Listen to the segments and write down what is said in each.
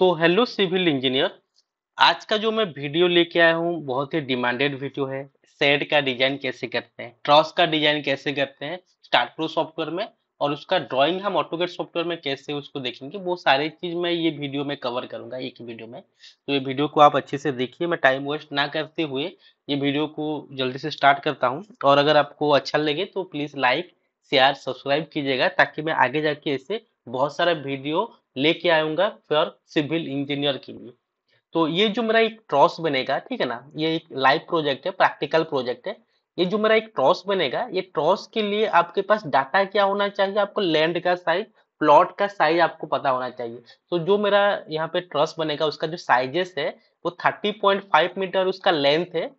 So hello civil engineer आज का जो मैं वीडियो लेके आया हूँ बहुत ही डिमांडेड वीडियो है सेड का डिजाइन कैसे करते हैं ट्रॉस का डिजाइन कैसे करते हैं स्टार्ट प्रो सॉफ्टवेयर में और उसका ड्राइंग हम ऑटोकेट सॉफ्टवेयर में कैसे उसको देखेंगे वो सारी चीज मैं ये वीडियो में कवर करूंगा एक ही वीडियो में तो ये वीडियो को आप अच्छे से देखिए मैं टाइम वेस्ट ना करते हुए ये वीडियो को जल्दी से स्टार्ट करता हूँ और अगर आपको अच्छा लगे तो प्लीज लाइक शेयर सब्सक्राइब कीजिएगा ताकि मैं आगे जाके ऐसे बहुत सारा वीडियो लेके आऊंगा फॉर सिविल इंजीनियर के लिए तो ये जो मेरा एक ट्रॉस बनेगा ठीक है ना ये एक लाइव प्रोजेक्ट है प्रैक्टिकल प्रोजेक्ट है ये जो मेरा एक ट्रॉस बनेगा ये ट्रॉस के लिए आपके पास डाटा क्या होना चाहिए आपको लैंड का साइज प्लॉट का साइज आपको पता होना चाहिए तो जो मेरा यहाँ पे ट्रॉस बनेगा उसका जो साइजेस है वो फाइव मीटर उसका लेंथ है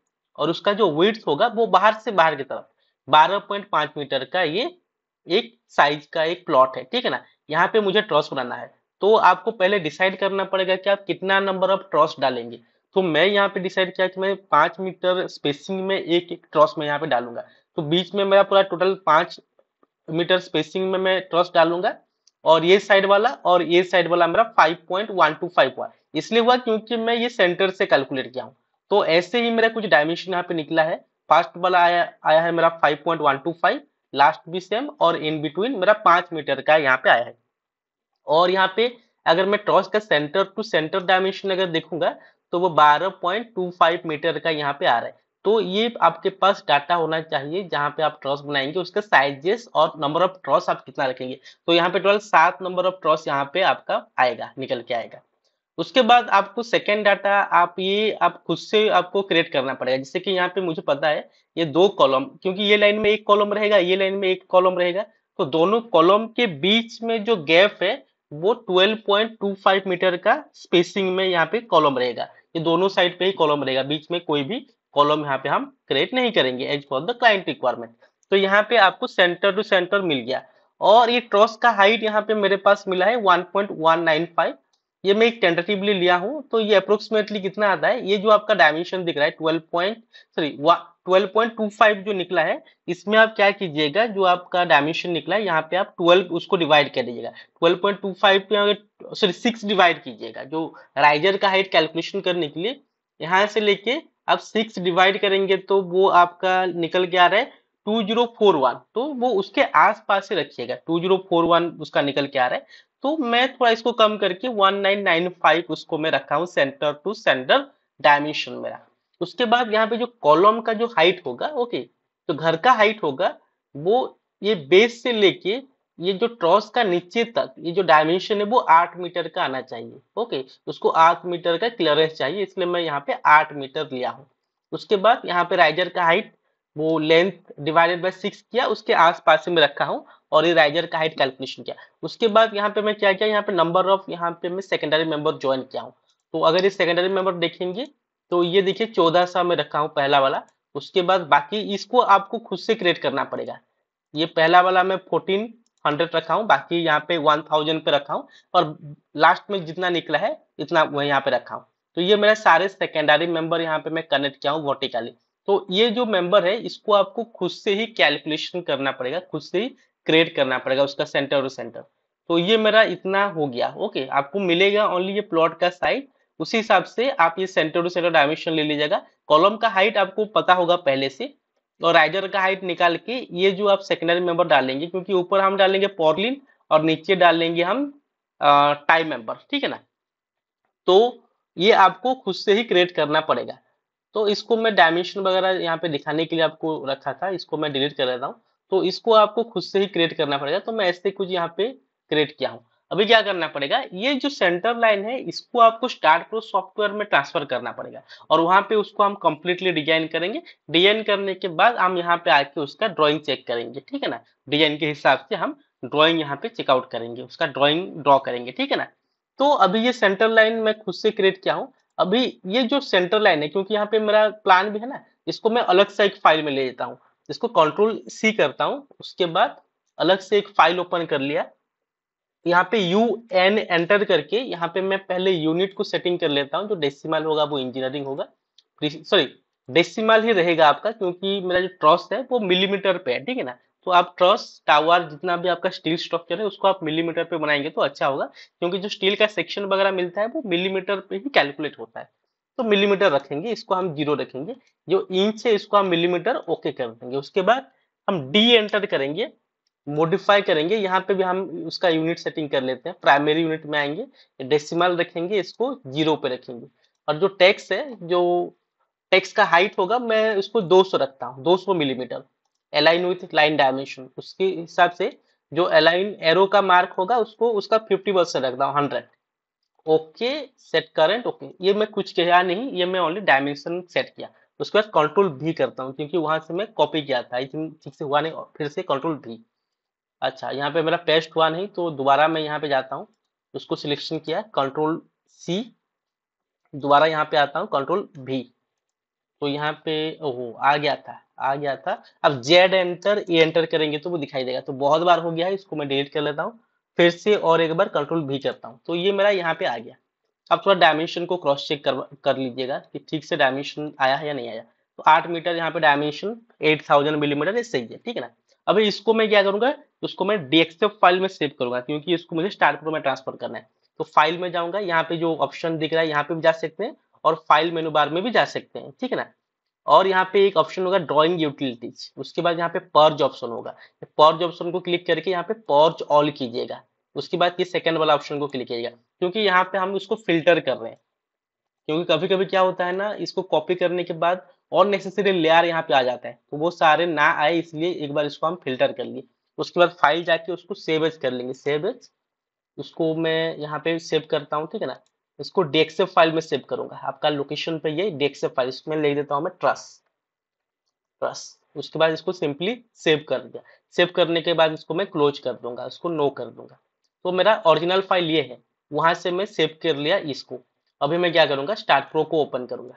और उसका जो विड्थ होगा वो बाहर से बाहर की तरफ 12.5 मीटर का ये एक साइज का एक प्लॉट है ठीक है ना यहाँ पे मुझे ट्रॉस बनाना है तो आपको पहले डिसाइड करना पड़ेगा कि आप कितना नंबर ऑफ ट्रॉस डालेंगे तो मैं यहाँ पे डिसाइड किया कि मैं पांच मीटर स्पेसिंग में एक एक ट्रॉस में यहाँ पे डालूंगा तो बीच में मेरा पूरा टोटल पांच मीटर स्पेसिंग में मैं ट्रॉस डालूंगा और ये साइड वाला और ये साइड वाला मेरा five point one two five हुआ इसलिए हुआ क्योंकि मैं ये सेंटर से कैलकुलेट किया हूँ तो ऐसे ही मेरा कुछ डायमेंशन यहाँ पे निकला है फर्स्ट वाला आया आया है मेरा five point one two five last भी सेम और इन बिटवीन मेरा पांच मीटर का यहाँ पे आया है और यहाँ पे अगर मैं ट्रॉस का सेंटर टू सेंटर डायमेंशन अगर देखूंगा तो वो 12.25 मीटर का यहाँ पे आ रहा है तो ये आपके पास डाटा होना चाहिए जहां पे आप ट्रॉस बनाएंगे उसके साइजेस और नंबर ऑफ ट्रॉस आप कितना रखेंगे तो यहाँ पे टोटल सात नंबर ऑफ ट्रॉस यहाँ पे आपका आएगा निकल के आएगा उसके बाद आपको सेकेंड डाटा आप ये आप खुद से आपको क्रिएट करना पड़ेगा जैसे कि यहाँ पे मुझे पता है ये दो कॉलम क्योंकि ये लाइन में एक कॉलम रहेगा ये लाइन में एक कॉलम रहेगा तो दोनों कॉलम के बीच में जो गैप है वो 12.25 मीटर का स्पेसिंग में यहाँ पे कॉलम रहेगा ये दोनों साइड पे ही कॉलम रहेगा बीच में कोई भी कॉलम यहाँ पे हम क्रिएट नहीं करेंगे as for the client requirement तो यहाँ पे आपको सेंटर टू सेंटर मिल गया और ये ट्रॉस का हाइट यहाँ पे मेरे पास मिला है 1.195 ये मैं एक टेंटेटिवली लिया हूं तो ये अप्रोक्सीमेटली कितना आता है ये जो आपका डायमेंशन दिख रहा है twelve point sorry twelve point two five जो निकला है इसमें आप क्या कीजिएगा जो आपका डायमेंशन निकला है यहाँ पे आप ट्वेल्व उसको डिवाइड कर दीजिएगा ट्वेल्व पॉइंट टू फाइव पे सॉरी सिक्स डिवाइड कीजिएगा जो राइजर का हाइट कैलकुलेशन करने के लिए यहाँ से लेके आप सिक्स डिवाइड करेंगे तो वो आपका निकल के आ रहा है टू जीरो फोर वन तो वो उसके आस पास ही रखिएगा टू जीरो फोर वन उसका निकल के आ रहा है तो मैं थोड़ा इसको कम करके 1995 उसको मैं रखा हूँ सेंटर टू सेंटर डायमेंशन मेरा उसके बाद यहाँ पे जो कॉलम का जो हाइट होगा ओके तो घर का हाइट होगा वो ये बेस से लेके ये जो ट्रॉस का नीचे तक ये जो डायमेंशन है वो आठ मीटर का आना चाहिए ओके उसको आठ मीटर का क्लियरेंस चाहिए इसलिए मैं यहाँ पे आठ मीटर लिया हूँ उसके बाद यहाँ पे राइजर का हाइट वो लेंथ डिवाइडेड बाय सिक्स किया उसके आसपास से मैं रखा हूँ और ये राइजर का हाइट कैलकुलेशन किया उसके बाद यहाँ पे मैं क्या किया यहाँ पे नंबर ऑफ यहाँ पे मैं सेकेंडरी मेंबर ज्वाइन किया हूँ तो अगर ये सेकेंडरी मेंबर देखेंगे तो ये देखिए चौदह सा मैं रखा हूँ पहला वाला उसके बाद बाकी इसको आपको खुद से क्रिएट करना पड़ेगा ये पहला वाला मैं फोर्टीन हंड्रेड रखा हूँ बाकी यहाँ पे वन थाउजेंड पे रखा हूँ और लास्ट में जितना निकला है इतना वह यहाँ पे रखा हूँ तो ये मेरा सारे सेकेंडरी मेंबर यहाँ पे मैं कनेक्ट किया हूँ वर्टिकली तो ये जो मेंबर है इसको आपको खुद से ही कैलकुलेशन करना पड़ेगा खुद से ही क्रिएट करना पड़ेगा उसका सेंटर और सेंटर तो ये मेरा इतना हो गया ओके आपको मिलेगा ओनली ये प्लॉट का साइज उसी हिसाब से आप ये सेंटर टू सेंटर डायमेंशन ले लीजिएगा कॉलम का हाइट आपको पता होगा पहले से और राइजर का हाइट निकाल के ये जो आप सेकेंडरी मेंबर डालेंगे क्योंकि ऊपर हम डालेंगे पॉर्लिन और नीचे डालेंगे हम टाइम मेंबर ठीक है ना तो ये आपको खुद से ही क्रिएट करना पड़ेगा तो इसको मैं डायमेंशन वगैरह यहाँ पे दिखाने के लिए आपको रखा था इसको मैं डिलीट कर देता हूँ तो इसको आपको खुद से ही क्रिएट करना पड़ेगा तो मैं ऐसे कुछ यहाँ पे क्रिएट किया हूँ अभी क्या करना पड़ेगा ये जो सेंटर लाइन है इसको आपको स्टार्ट प्रो सॉफ्टवेयर में ट्रांसफर करना पड़ेगा और वहां पे उसको हम कंप्लीटली डिजाइन करेंगे डिजाइन करने के बाद हम यहाँ पे आके उसका ड्राइंग चेक करेंगे ठीक है ना डिजाइन के हिसाब से हम ड्राइंग यहाँ पे चेकआउट करेंगे उसका ड्रॉइंग ड्रॉ करेंगे ठीक है ना तो अभी ये सेंटर लाइन मैं खुद से क्रिएट किया हूँ अभी ये जो सेंटर लाइन है क्योंकि यहाँ पे मेरा प्लान भी है ना इसको मैं अलग सा एक फाइल में ले लेता हूँ इसको कंट्रोल सी करता हूं उसके बाद अलग से एक फाइल ओपन कर लिया यहाँ पे यू एन एंटर करके यहाँ पे मैं पहले यूनिट को सेटिंग कर लेता हूँ जो डेसिमल होगा वो इंजीनियरिंग होगा सॉरी डेसिमल ही रहेगा आपका क्योंकि मेरा जो ट्रॉस है वो मिलीमीटर पे है ठीक है ना तो आप ट्रस टावर जितना भी आपका स्टील स्ट्रक्चर है उसको आप मिलीमीटर पे बनाएंगे तो अच्छा होगा क्योंकि जो स्टील का सेक्शन वगैरह मिलता है वो मिलीमीटर पे ही कैलकुलेट होता है तो मिलीमीटर रखेंगे इसको हम जीरो रखेंगे जो इंच है इसको हम मिलीमीटर ओके कर देंगे उसके बाद हम डी एंटर करेंगे मोडिफाई करेंगे यहाँ पे भी हम उसका यूनिट सेटिंग कर लेते हैं प्राइमरी यूनिट में आएंगे डेसिमल रखेंगे इसको जीरो पे रखेंगे और जो टैक्स है जो टैक्स का हाइट होगा मैं उसको 200 रखता हूँ 200 millimetre align with line dimension उसके हिसाब से जो अलाइन एरो का मार्क होगा उसको उसका 50 परसेंट रखता हूँ hundred okay set current okay ये मैं कुछ किया नहीं ये मैं ओनली डायमेंशन सेट किया उसके बाद कंट्रोल भी करता हूँ क्योंकि वहां से मैं कॉपी किया था ठीक से हुआ नहीं फिर से कंट्रोल भी अच्छा यहाँ पे मेरा पेस्ट हुआ नहीं तो दोबारा मैं यहाँ पे जाता हूँ उसको सिलेक्शन किया कंट्रोल सी दोबारा यहाँ पे आता हूँ कंट्रोल भी तो यहाँ पे ओहो आ गया था आ गया था अब जेड एंटर ए एंटर करेंगे तो वो दिखाई देगा तो बहुत बार हो गया है इसको मैं डिलीट कर लेता हूँ फिर से और एक बार कंट्रोल भी करता हूँ तो ये मेरा यहाँ पे आ गया अब थोड़ा डायमेंशन को क्रॉस चेक कर कर लीजिएगा कि ठीक से डायमेंशन आया है या नहीं आया तो आठ मीटर यहाँ पे डायमेंशन एट थाउजेंड मिलीमीटर ये सही है ठीक है ना अभी इसको मैं क्या करूंगा उसको मैं डीएक्सएफ फाइल में सेव करूंगा क्योंकि इसको मुझे स्टार्ट प्रो में ट्रांसफर करना है तो फाइल में जाऊंगा यहाँ पे जो ऑप्शन दिख रहा है यहाँ पे भी जा सकते हैं और फाइल मेनू बार में भी जा सकते हैं ठीक है ना और यहाँ पे एक ऑप्शन होगा ड्राइंग यूटिलिटीज उसके बाद यहाँ पे पर्ज ऑप्शन होगा पर्ज ऑप्शन को क्लिक करके यहाँ पे पर्ज ऑल कीजिएगा उसके बाद ये सेकंड वाला ऑप्शन को क्लिक किया क्योंकि यहाँ पे हम इसको फिल्टर कर रहे हैं क्योंकि कभी कभी क्या होता है ना इसको कॉपी करने के बाद और नेसेसरी लेयर यहाँ पे आ जाता है तो वो सारे ना आए इसलिए एक बार इसको हम फिल्टर कर लिए उसके बाद फाइल जाके उसको सेव एज कर लेंगे सेव एज उसको मैं यहाँ पे सेव करता हूँ ठीक है ना इसको डेक्सेप फाइल में सेव करूंगा आपका लोकेशन पे ये डेक्सेप फाइल इसमें ले देता हूँ मैं ट्रस ट्रस उसके बाद इसको सिंपली सेव कर दिया सेव करने के बाद इसको मैं क्लोज कर दूंगा इसको नो कर दूंगा तो मेरा ओरिजिनल फाइल ये है वहां से मैं सेव कर लिया इसको अभी मैं क्या करूंगा स्टार्ट प्रो को ओपन करूंगा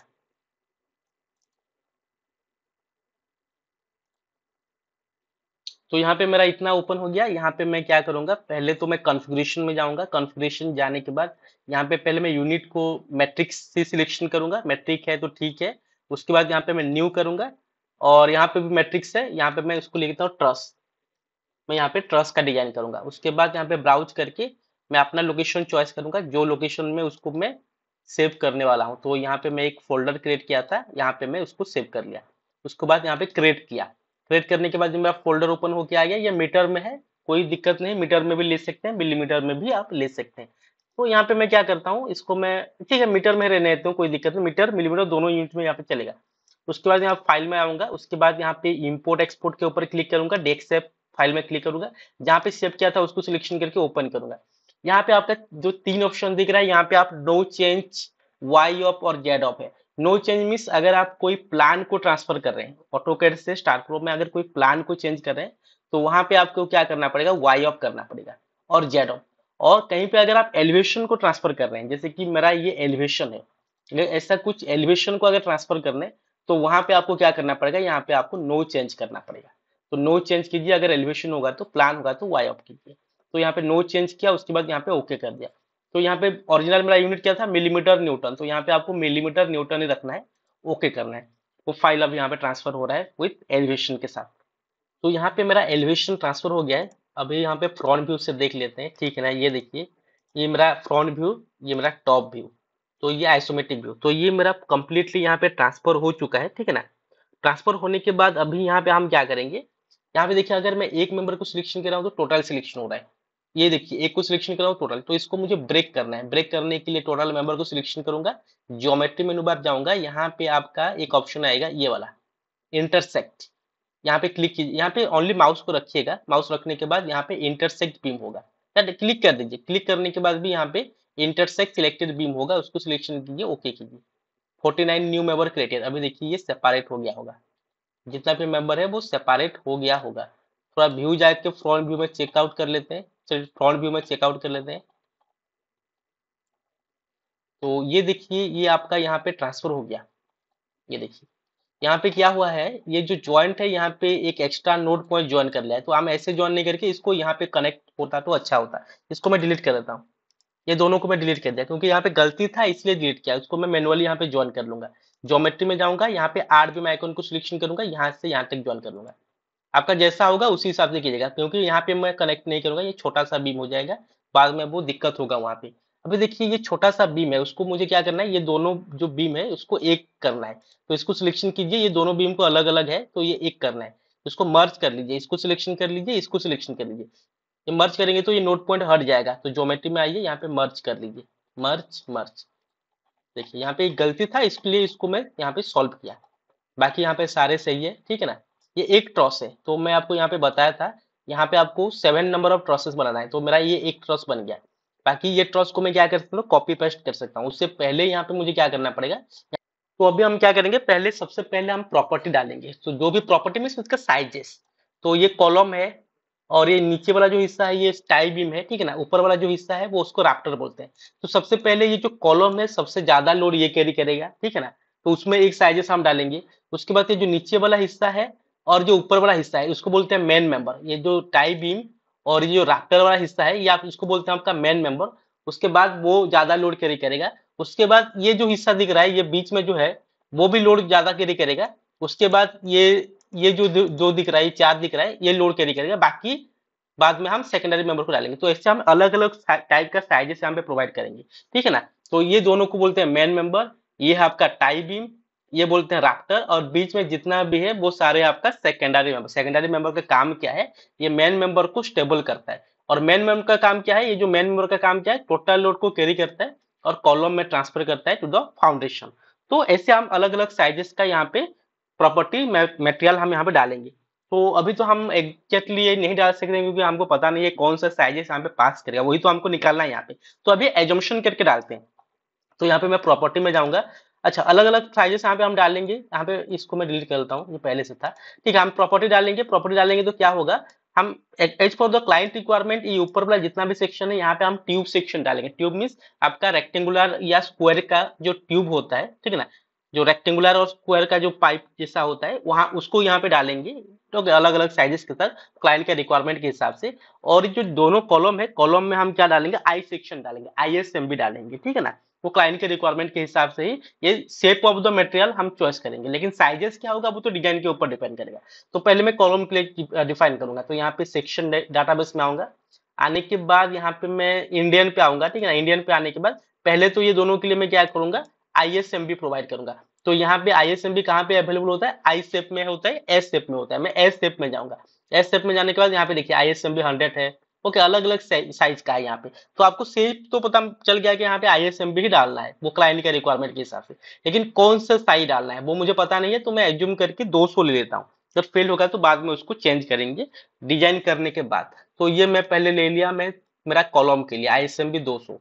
तो यहाँ पे मेरा इतना ओपन हो गया यहाँ पे मैं क्या करूंगा पहले तो मैं कॉन्फ़िगरेशन में जाऊंगा कॉन्फ़िगरेशन जाने के बाद यहाँ पे पहले मैं यूनिट को मैट्रिक्स से सिलेक्शन करूंगा मैट्रिक है तो ठीक है उसके बाद यहाँ पे मैं न्यू करूंगा और यहाँ पे भी मैट्रिक्स है यहाँ पे मैं उसको लिखता हूँ ट्रस्ट मैं यहाँ पे ट्रस्ट का डिजाइन करूंगा उसके बाद यहाँ पे ब्राउज करके मैं अपना लोकेशन चॉइस करूंगा जो लोकेशन में उसको मैं सेव करने वाला हूँ तो यहाँ पे मैं एक फोल्डर क्रिएट किया था यहाँ पे मैं उसको सेव कर लिया उसके बाद यहाँ पे क्रिएट किया क्रिएट करने के बाद जब मेरा फोल्डर ओपन होकर आ गया ये मीटर में है कोई दिक्कत नहीं मीटर में भी ले सकते हैं मिलीमीटर में भी आप ले सकते हैं तो यहाँ पे मैं क्या करता हूँ इसको मैं ठीक है मीटर में रहने देता हूँ कोई दिक्कत नहीं मीटर मिलीमीटर दोनों यूनिट में यहाँ पे चलेगा उसके बाद यहाँ फाइल में आऊँगा उसके बाद यहाँ पे इम्पोर्ट एक्सपोर्ट के ऊपर क्लिक करूंगा डेस्क फाइल में क्लिक करूंगा जहां पे सेव किया था उसको सिलेक्शन करके ओपन करूंगा यहाँ पे आपका जो तीन ऑप्शन दिख रहा है यहाँ पे आप नो चेंज वाई ऑफ और जेड ऑफ है नो चेंज मीन्स अगर आप कोई प्लान को ट्रांसफर कर रहे हैं ऑटोकेट से स्टार प्रो में अगर कोई प्लान को चेंज कर रहे हैं तो वहां पे आपको क्या करना पड़ेगा वाई ऑफ करना पड़ेगा और जेड ऑफ और कहीं पे अगर आप एलिवेशन को ट्रांसफर कर रहे हैं जैसे कि मेरा ये एलिवेशन है ऐसा कुछ एलिवेशन को अगर ट्रांसफर करने तो वहां पे आपको क्या करना पड़ेगा यहाँ पे आपको नो चेंज करना पड़ेगा तो नो चेंज कीजिए अगर एलिवेशन होगा तो प्लान होगा तो वाई ऑफ कीजिए तो यहाँ पे नो चेंज किया उसके बाद यहाँ पे ओके कर दिया तो यहाँ पे ओरिजिनल मेरा यूनिट क्या था मिलीमीटर न्यूटन तो यहाँ पे आपको मिलीमीटर न्यूटन ही रखना है ओके करना है वो फाइल अब यहाँ पे ट्रांसफर हो रहा है विथ एलिवेशन के साथ तो यहाँ पे मेरा एलिवेशन ट्रांसफर हो गया है अभी यहाँ पे फ्रंट व्यू से देख लेते हैं ठीक है ना ये देखिए ये मेरा फ्रंट व्यू ये मेरा टॉप व्यू तो ये आइसोमेटिक व्यू तो ये मेरा कंप्लीटली यहाँ पे ट्रांसफर हो चुका है ठीक है ना ट्रांसफर होने के बाद अभी यहाँ पे हम क्या करेंगे यहाँ पे देखिए अगर मैं एक मेंबर को सिलेक्शन कर रहा हूँ तो टोटल सिलेक्शन हो रहा है ये देखिए एक को सिलेक्शन कर रहा हूँ टोटल तो इसको मुझे ब्रेक करना है ब्रेक करने के लिए टोटल मेंबर को सिलेक्शन करूंगा ज्योमेट्री मेनू बार जाऊंगा यहाँ पे आपका एक ऑप्शन आएगा ये वाला इंटरसेक्ट यहाँ पे क्लिक कीजिए यहाँ पे ओनली माउस को रखिएगा माउस रखने के बाद यहाँ पे इंटरसेक्ट बीम होगा क्लिक कर दीजिए क्लिक करने के बाद भी यहाँ पे इंटरसेक्ट सिलेक्टेड बीम होगा उसको सिलेक्शन कीजिए ओके कीजिए 49 न्यू मेंबर क्रिएटेड अभी देखिए ये सेपरेट हो गया होगा जितना भी मेंबर है वो सेपरेट हो गया होगा थोड़ा व्यू के फ्रंट व्यू में चेकआउट कर लेते हैं चलिए फ्रंट व्यू में चेकआउट कर लेते हैं तो ये देखिए ये आपका यहाँ पे ट्रांसफर हो गया ये देखिए यहाँ पे क्या हुआ है ये जो ज्वाइंट है यहाँ पे एक एक्स्ट्रा नोड पॉइंट ज्वाइन कर लिया है तो हम ऐसे ज्वाइन नहीं करके इसको यहाँ पे कनेक्ट होता तो अच्छा होता इसको मैं डिलीट कर देता हूँ ये दोनों को मैं डिलीट कर दिया क्योंकि यहाँ पे गलती था इसलिए डिलीट किया उसको मैं मैनुअली यहाँ पे ज्वाइन कर लूंगा ज्योमेट्री में जाऊंगा यहाँ पे आर बी माइकोन को सिलेक्शन करूंगा यहाँ से यहाँ तक ज्वाइन कर लूंगा आपका जैसा होगा उसी हिसाब से कीजिएगा क्योंकि यहाँ पे मैं कनेक्ट नहीं करूंगा ये छोटा सा बीम हो जाएगा बाद में वो दिक्कत होगा वहाँ पे अभी देखिए ये छोटा सा बीम है उसको मुझे क्या करना है ये दोनों जो बीम है उसको एक करना है तो इसको सिलेक्शन कीजिए ये दोनों बीम को अलग अलग है तो ये एक करना है इसको मर्ज कर लीजिए इसको सिलेक्शन कर लीजिए इसको सिलेक्शन कर लीजिए ये मर्च करेंगे तो ये नोट पॉइंट हट जाएगा तो ज्योमेट्री में आइए यहाँ पे मर्च कर लीजिए मर्च मर्च देखिए यहाँ पे एक गलती था इसलिए इसको मैं यहाँ पे सॉल्व किया बाकी यहाँ पे सारे सही है ठीक है ना ये एक ट्रॉस है तो मैं आपको यहाँ पे बताया था यहाँ पे आपको सेवन नंबर ऑफ ट्रॉसेस बनाना है तो मेरा ये एक ट्रॉस बन गया बाकी ये ट्रॉस को मैं क्या कर सकता हूँ कॉपी पेस्ट कर सकता हूँ उससे पहले यहाँ पे मुझे क्या करना पड़ेगा तो अभी हम क्या करेंगे पहले सबसे पहले हम प्रॉपर्टी डालेंगे तो जो भी प्रॉपर्टी में इसका साइजेस तो ये कॉलम है और ये नीचे वाला जो हिस्सा है ये टाई बीम है ठीक है ना ऊपर वाला जो हिस्सा है वो उसको राफ्टर बोलते हैं तो सबसे पहले ये जो कॉलम है सबसे ज्यादा लोड ये कैरी करेगा ठीक है ना तो उसमें एक साइजेस हम डालेंगे उसके बाद ये जो नीचे वाला हिस्सा है और जो ऊपर वाला हिस्सा है उसको बोलते हैं मेन मेंबर ये जो टाई बीम और ये जो राफ्टर वाला हिस्सा है ये आप इसको बोलते हैं आपका मेन मेंबर उसके बाद वो ज्यादा लोड कैरी करेगा उसके बाद ये जो हिस्सा दिख रहा है ये बीच में जो है वो भी लोड ज्यादा कैरी करेगा उसके बाद ये ये जो जो दिख रहा है चार दिख रहा है ये लोड कैरी करेगा बाकी बाद में हम सेकेंडरी मेंबर को डालेंगे तो इससे हम अलग अलग टाइप का साइजेस यहाँ पे प्रोवाइड करेंगे ठीक है ना तो ये दोनों को बोलते हैं मेन मेंबर ये है आपका टाई बीम ये बोलते हैं राफ्टर और बीच में जितना भी है वो सारे आपका सेकेंडरी मेंबर सेकेंडरी मेंबर का काम क्या है ये मेन मेंबर को स्टेबल करता है और मेन मेंबर का काम क्या है ये जो मेन मेंबर का काम क्या है टोटल लोड को कैरी करता है और कॉलम में ट्रांसफर करता है टू द फाउंडेशन तो ऐसे हम अलग अलग साइजेस का यहाँ पे प्रॉपर्टी मेटेरियल हम यहाँ पे डालेंगे तो अभी तो हम एग्जैक्टली ये नहीं डाल सकते क्योंकि हमको पता नहीं है कौन सा साइजेस यहाँ पे पास करेगा वही तो हमको निकालना है यहाँ पे तो अभी एजम्पन करके डालते हैं तो यहाँ पे मैं प्रॉपर्टी में जाऊंगा अच्छा अलग अलग साइजेस यहाँ पे हम डालेंगे यहाँ पे इसको मैं डिलीट करता हूँ जो पहले से था ठीक है हम प्रॉपर्टी डालेंगे प्रॉपर्टी डालेंगे तो क्या होगा हम as for the client requirement ये ऊपर वाला जितना भी सेक्शन है यहाँ पे हम ट्यूब सेक्शन डालेंगे ट्यूब मीन्स आपका रेक्टेंगुलर या स्क्वायर का जो ट्यूब होता है ठीक है ना जो रेक्टेंगुलर और स्क्वायर का जो पाइप जैसा होता है वहाँ उसको यहाँ पे डालेंगे तो अलग अलग साइजेस के साथ क्लाइंट के रिक्वायरमेंट के हिसाब से और जो दोनों कॉलम है कॉलम में हम क्या डालेंगे आई सेक्शन डालेंगे आई एस एम भी डालेंगे ठीक है ना वो क्लाइंट के रिक्वायरमेंट के हिसाब से ही ये शेप ऑफ द मटेरियल हम चॉइस करेंगे लेकिन साइजेस क्या होगा वो तो डिजाइन के ऊपर डिपेंड करेगा तो पहले मैं कॉलम के लिए डिफाइन करूंगा तो यहाँ पे सेक्शन डाटाबेस में आऊंगा आने के बाद यहाँ पे मैं इंडियन पे आऊंगा ठीक है ना इंडियन पे आने के बाद पहले तो ये दोनों के लिए मैं क्या करूंगा आई एस एम भी प्रोवाइड करूंगा तो यहाँ पे आई एस एम बी कहाँ पे अवेलेबल होता है आई सेप में होता है एस सेप में होता है मैं एस सेप में जाऊंगा एस सेप में जाने के बाद यहाँ पे देखिए I S M B hundred है ओके okay, अलग अलग साइज का है यहाँ पे तो आपको सेप तो पता चल गया कि यहाँ पे आई एस एम बी ही डालना है वो क्लाइंट के रिक्वायरमेंट के हिसाब से लेकिन कौन सा साइज डालना है वो मुझे पता नहीं है तो मैं एज्यूम करके 200 ले लेता हूँ जब फेल होगा तो बाद में उसको चेंज करेंगे डिजाइन करने के बाद तो ये मैं पहले ले लिया मैं मेरा कॉलम के लिए आई एस एम भी दो सौ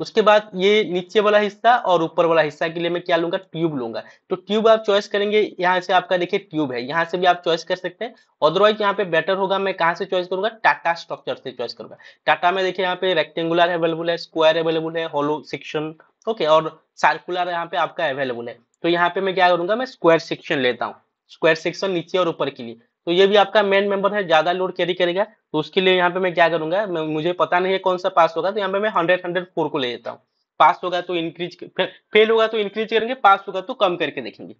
उसके बाद ये नीचे वाला हिस्सा और ऊपर वाला हिस्सा के लिए मैं क्या लूंगा ट्यूब लूंगा तो ट्यूब आप चॉइस करेंगे यहाँ से आपका देखिए ट्यूब है यहाँ से भी आप चॉइस कर सकते हैं अदरवाइज यहाँ पे बेटर होगा मैं कहाँ से चॉइस करूंगा टाटा स्ट्रक्चर से चॉइस करूंगा टाटा में देखिए यहाँ पे रेक्टेंगुलर अवेलेबल है स्क्वायर अवेलेबल है होलो सेक्शन ओके और सर्कुलर यहाँ पे आपका अवेलेबल है तो यहाँ पे मैं क्या करूंगा मैं स्क्वायर सेक्शन लेता हूँ स्क्वायर सेक्शन नीचे और ऊपर के लिए तो ये भी आपका मेन मेंबर है ज्यादा लोड कैरी करेगा तो उसके लिए यहाँ पे मैं क्या करूंगा मुझे पता नहीं है कौन सा पास होगा तो यहाँ पे मैं हंड्रेड हंड्रेड फोर को ले लेता हूँ पास होगा तो इंक्रीज फेल होगा तो इंक्रीज करेंगे पास होगा तो कम करके देखेंगे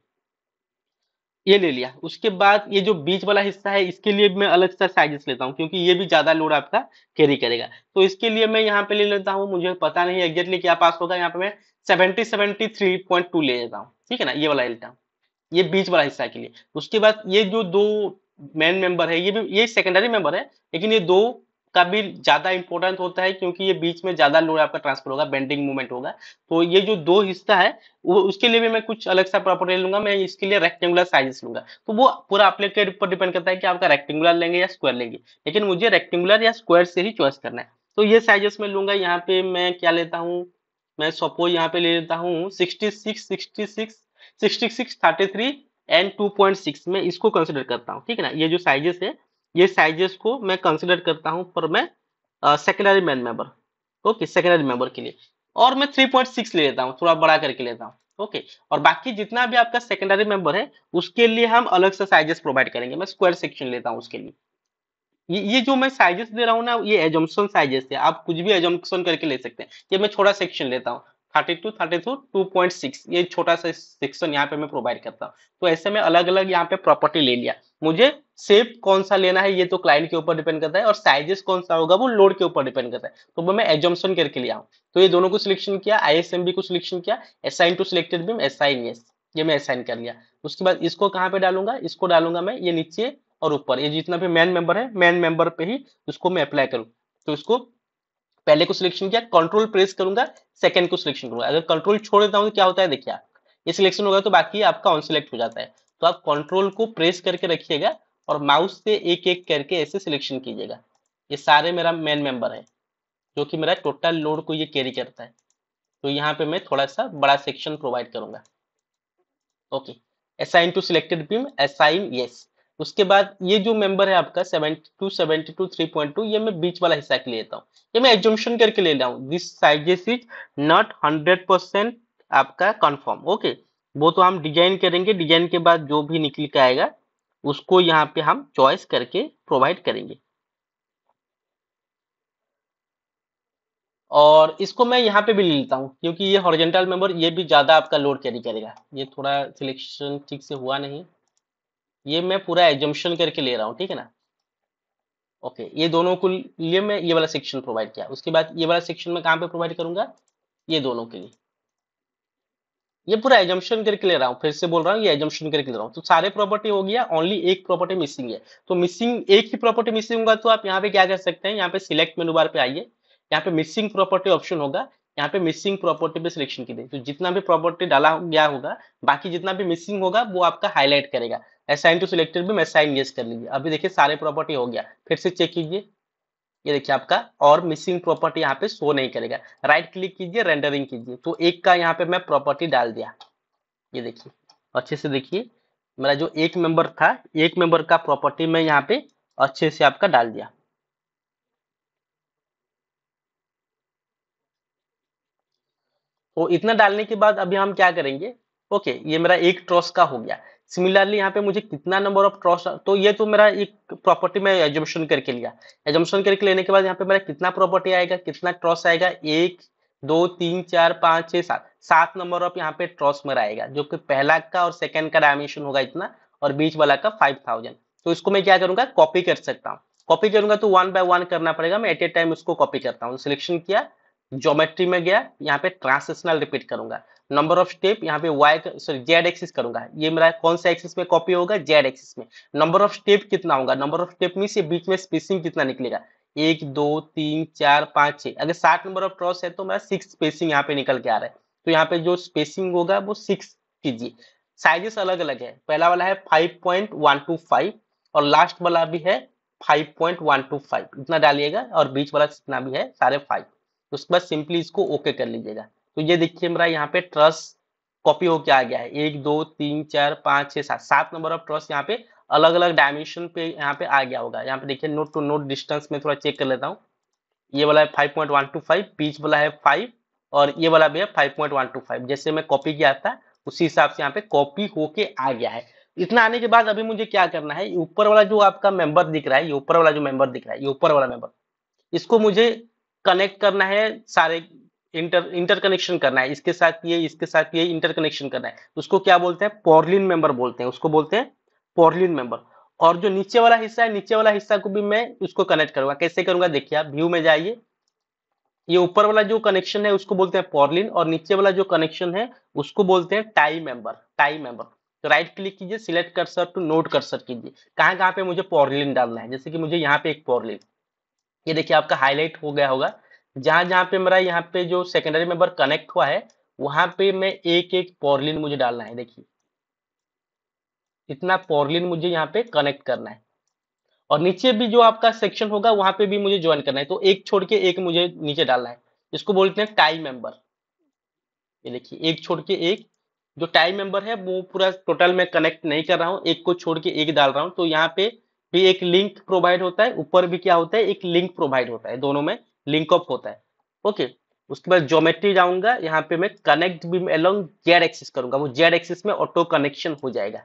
ये ले लिया उसके बाद ये जो बीच वाला हिस्सा है इसके लिए मैं अलग सा साइजेस लेता हूँ क्योंकि ये भी ज्यादा लोड आपका कैरी करेगा तो इसके लिए मैं यहाँ पे ले लेता हूँ मुझे पता नहीं एग्जैक्टली क्या पास होगा यहाँ पे मैं seventy seventy three point two ले लेता हूँ ठीक है ना ये वाला लेता हूँ ये बीच वाला हिस्सा के लिए उसके बाद ये जो दो मेन मेंबर है ये भी ये सेकेंडरी मेंबर है लेकिन ये दो का भी ज्यादा इंपॉर्टेंट होता है क्योंकि ये बीच में ज्यादा लोड आपका ट्रांसफर होगा बेंडिंग मूवमेंट होगा तो ये जो दो हिस्सा है वो उसके लिए भी मैं कुछ अलग सा प्रॉपर्टी लूंगा मैं इसके लिए रेक्टेंगुलर साइजेस लूंगा तो वो पूरा के ऊपर डिपेंड करता है कि आपका रेक्टेंगुलर लेंगे या स्क्वायर लेंगे लेकिन मुझे रेक्टेंगुलर या स्क्वायर से ही चॉइस करना है तो ये साइजेस में लूंगा यहाँ पे मैं क्या लेता हूँ मैं सपोज यहाँ पे ले लेता हूँ sixty six sixty six sixty six thirty three and 2.6 में इसको कंसिडर करता हूँ ठीक है ना ये जो साइजेस है ये साइजेस को मैं कंसिडर करता हूँ पर मैं secondary main member okay secondary member के लिए और मैं 3.6 ले लेता हूँ थोड़ा बड़ा करके लेता हूँ ओके okay. और बाकी जितना भी आपका सेकेंडरी मेंबर है उसके लिए हम अलग से साइजेस प्रोवाइड करेंगे मैं स्क्वायर सेक्शन लेता हूँ उसके लिए ये, ये जो मैं साइजेस दे रहा हूँ ना ये एजम्पन साइजेस है आप कुछ भी एजम्पन करके ले सकते हैं ये मैं छोटा सेक्शन लेता हूँ thirty two thirty two two point six ये छोटा सा सेक्शन यहाँ पे मैं प्रोवाइड करता हूँ तो ऐसे में अलग अलग यहाँ पे प्रॉपर्टी ले लिया मुझे सेप कौन सा लेना है ये तो क्लाइंट के ऊपर डिपेंड करता है और साइजेस कौन सा होगा वो लोड के ऊपर डिपेंड करता है तो वो मैं करके लिया हूँ तो ये दोनों को सिलेक्शन किया आई को सिलेक्शन किया assign to selected beam assign yes ये मैं असाइन कर लिया उसके बाद इसको कहाँ पे डालूंगा इसको डालूंगा मैं ये नीचे और ऊपर ये जितना भी मेन मेंबर है मेन मेंबर पे ही उसको मैं अप्लाई करूँ तो इसको पहले को सिलेक्शन किया कंट्रोल प्रेस करूंगा सेकंड को सिलेक्शन करूंगा अगर कंट्रोल छोड़ देता हूँ तो क्या होता है देखिए ये सिलेक्शन होगा तो बाकी आपका ऑन सिलेक्ट हो जाता है तो आप कंट्रोल को प्रेस करके रखिएगा और माउस से एक एक करके ऐसे सिलेक्शन कीजिएगा ये सारे मेरा मेन मेंबर है जो कि मेरा टोटल लोड को ये कैरी करता है तो यहाँ पे मैं थोड़ा सा बड़ा सेक्शन प्रोवाइड करूंगा okay assign to selected beam assign yes उसके बाद ये जो मेंबर है आपका 72 72 3.2 ये मैं बीच वाला हिस्सा के लिए लेता हूँ ये मैं एग्जम्पन करके ले रहा हूँ this sizes is not 100 percent आपका कन्फर्म ओके वो तो हम डिजाइन करेंगे डिजाइन के बाद जो भी निकल के आएगा उसको यहाँ पे हम चॉइस करके प्रोवाइड करेंगे और इसको मैं यहाँ पे भी ले लेता हूँ क्योंकि ये हॉरिजेंटल मेंबर ये भी ज़्यादा आपका लोड कैरी करेगा ये थोड़ा सिलेक्शन ठीक से हुआ नहीं ये मैं पूरा एग्जम्पन करके ले रहा हूँ ठीक है ना ओके ये दोनों को लिए मैं ये वाला सेक्शन प्रोवाइड किया उसके बाद ये वाला सेक्शन में कहाँ पे प्रोवाइड करूंगा ये दोनों के लिए ये पूरा एजम्पन करके ले रहा हूँ फिर से बोल रहा हूँ ये एजम्पन करके ले रहा हूँ तो सारे प्रॉपर्टी हो गया ओनली एक प्रॉपर्टी मिसिंग है तो मिसिंग एक ही प्रॉपर्टी मिसिंग होगा तो आप यहाँ पे क्या कर सकते हैं यहाँ पे सिलेक्ट मेनू बार पे आइए यहाँ पे मिसिंग प्रॉपर्टी ऑप्शन होगा यहाँ पे मिसिंग प्रॉपर्टी पे सिलेक्शन की तो जितना भी प्रॉपर्टी डाला गया होगा बाकी जितना भी मिसिंग होगा वो आपका हाईलाइट करेगा असाइन टू सिलेक्टेड मैं असाइन यस कर लीजिए अभी देखिए सारे प्रॉपर्टी हो गया फिर से चेक कीजिए ये देखिए आपका और मिसिंग प्रॉपर्टी यहाँ पे शो नहीं करेगा राइट क्लिक कीजिए रेंडरिंग कीजिए तो एक का यहाँ पे मैं प्रॉपर्टी डाल दिया ये देखिए अच्छे से देखिए मेरा जो एक मेंबर था एक मेंबर का प्रॉपर्टी मैं यहाँ पे अच्छे से आपका डाल दिया तो इतना डालने के बाद अभी हम क्या करेंगे ओके ये मेरा एक ट्रॉस का हो गया सिमिलरली यहाँ पे मुझे कितना नंबर ऑफ क्रॉस तो ये तो मेरा एक प्रॉपर्टी में एजम्पन करके लिया एजम्पन करके लेने के बाद यहाँ पे मेरा कितना प्रॉपर्टी आएगा कितना क्रॉस आएगा एक दो तीन चार पाँच छः सात सात नंबर ऑफ यहाँ पे ट्रॉस मेरा आएगा जो कि पहला का और सेकेंड का डायमेंशन होगा इतना और बीच वाला का फाइव थाउजेंड तो इसको मैं क्या करूंगा कॉपी कर सकता हूँ कॉपी करूंगा तो वन बाय वन करना पड़ेगा मैं एट ए टाइम उसको कॉपी करता हूँ सिलेक्शन किया ज्योमेट्री में गया यहाँ पे ट्रांसेशनल रिपीट करूंगा नंबर ऑफ स्टेप यहाँ पे वाई सॉरी जेड एक्सिस करूंगा ये मेरा कौन सा एक्सिस में कॉपी होगा जेड एक्सिस में नंबर ऑफ स्टेप कितना होगा नंबर ऑफ स्टेप मीन बीच में स्पेसिंग कितना निकलेगा एक दो तीन चार पाँच छः अगर सात नंबर ऑफ क्रॉस है तो मेरा सिक्स स्पेसिंग यहाँ पे निकल के आ रहा है तो यहाँ पे जो स्पेसिंग होगा वो सिक्स कीजिए साइजेस अलग अलग है पहला वाला है five point one two five और लास्ट वाला भी है five point one two five इतना डालिएगा और बीच वाला जितना भी है सारे फाइव उसके बाद सिंपली इसको ओके कर लीजिएगा तो ये देखिए मेरा यहाँ पे ट्रस्ट कॉपी होके आ गया है एक दो तीन चार पांच छह सात सात नंबर ऑफ ट्रस्ट यहाँ पे अलग अलग डायमेंशन पे यहाँ पे आ गया होगा यहाँ पे देखिए नोट टू नोट डिस्टेंस में थोड़ा चेक कर लेता हूँ ये वाला है five point one two five pitch वाला है फाइव और ये वाला भी है five point one two five जैसे मैं कॉपी किया था उसी हिसाब से यहाँ पे कॉपी होके आ गया है इतना आने के बाद अभी मुझे क्या करना है ऊपर वाला जो आपका मेंबर दिख रहा है ये ऊपर वाला जो मेंबर दिख रहा है ये ऊपर वाला मेंबर इसको मुझे कनेक्ट करना है सारे इंटर इंटरकनेक्शन करना है इसके साथ ये इसके साथ ये इंटरकनेक्शन करना है तो उसको क्या बोलते हैं पोर्लिन मेंबर बोलते हैं उसको बोलते हैं पोर्लिन मेंबर और जो नीचे वाला हिस्सा है नीचे वाला हिस्सा को भी मैं उसको कनेक्ट करूंगा कैसे करूंगा देखिए आप व्यू में जाइए ये ऊपर वाला जो कनेक्शन है उसको बोलते हैं पॉर्लिन और नीचे वाला जो कनेक्शन है उसको बोलते हैं टाई मेंबर टाई मेंबर तो राइट क्लिक कीजिए select cursor to node cursor कीजिए कहाँ कहाँ पे मुझे पोर्लिन डालना है जैसे कि मुझे यहाँ पे एक पोर्लिन ये देखिए आपका हाईलाइट हो गया होगा जहां जहां पे मेरा यहाँ पे जो सेकेंडरी मेंबर कनेक्ट हुआ है वहां पे मैं एक एक पोरलिन मुझे डालना है देखिए इतना पॉरलिन मुझे यहाँ पे कनेक्ट करना है और नीचे भी जो आपका सेक्शन होगा वहां पे भी मुझे ज्वाइन करना है तो एक छोड़ के एक मुझे नीचे डालना है इसको बोलते हैं टाई मेंबर ये देखिए एक छोड़ के एक जो टाई मेंबर है वो पूरा टोटल में कनेक्ट नहीं कर रहा हूँ एक को छोड़ के एक डाल रहा हूँ तो यहाँ पे भी एक लिंक प्रोवाइड होता है ऊपर भी क्या होता है एक लिंक प्रोवाइड होता है दोनों में लिंकअप होता है ओके उसके बाद ज्योमेट्री जाऊंगा यहाँ पे मैं connect beam along Z axis करूंगा वो जेड एक्सिस में ऑटो कनेक्शन हो जाएगा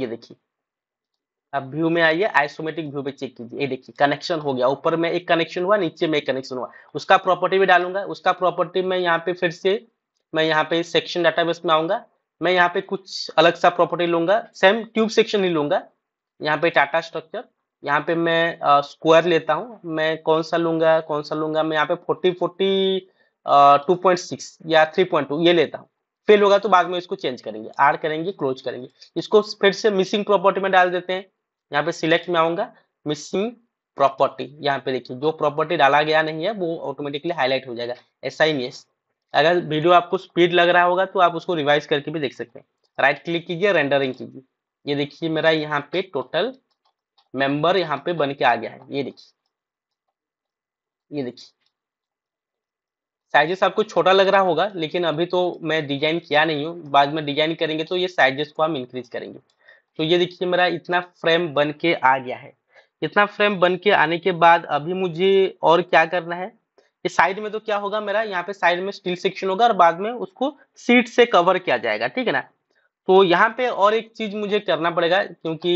ये देखिए अब व्यू में आइए आइसोमेटिक व्यू पे चेक कीजिए ये देखिए कनेक्शन हो गया ऊपर में एक कनेक्शन हुआ नीचे में एक कनेक्शन हुआ उसका प्रॉपर्टी भी डालूंगा उसका प्रॉपर्टी में यहाँ पे फिर से मैं यहाँ पे सेक्शन डाटाबेस में आऊंगा मैं यहाँ पे कुछ अलग सा प्रॉपर्टी लूंगा सेम ट्यूब सेक्शन ही लूंगा यहाँ पे टाटा स्ट्रक्चर यहाँ पे मैं स्क्वायर लेता हूँ मैं कौन सा लूंगा कौन सा लूंगा मैं यहाँ पे forty forty two point six या थ्री पॉइंट टू ये लेता हूँ फेल होगा तो बाद में इसको चेंज करेंगे आर करेंगे क्लोज करेंगे इसको फिर से मिसिंग प्रॉपर्टी में डाल देते हैं यहाँ पे सिलेक्ट में आऊंगा मिसिंग प्रॉपर्टी यहाँ पे देखिए जो प्रॉपर्टी डाला गया नहीं है वो ऑटोमेटिकली हाईलाइट हो जाएगा ऐसा ही नहीं अगर वीडियो आपको स्पीड लग रहा होगा तो आप उसको रिवाइज करके भी देख सकते हैं राइट क्लिक कीजिए रेंडरिंग कीजिए ये देखिए मेरा यहाँ पे टोटल मेंबर यहाँ पे बन के आ गया है ये देखिए ये देखिए साइजेस आपको छोटा लग रहा होगा लेकिन अभी तो मैं डिजाइन किया नहीं हूँ बाद में डिजाइन करेंगे तो ये साइजेस को हम इंक्रीज करेंगे तो ये देखिए मेरा इतना फ्रेम बन के आ गया है इतना फ्रेम बन के आने के बाद अभी मुझे और क्या करना है ये साइड में तो क्या होगा मेरा यहाँ पे साइड में स्टील सेक्शन होगा और बाद में उसको सीट से कवर किया जाएगा ठीक है ना तो यहाँ पे और एक चीज मुझे करना पड़ेगा क्योंकि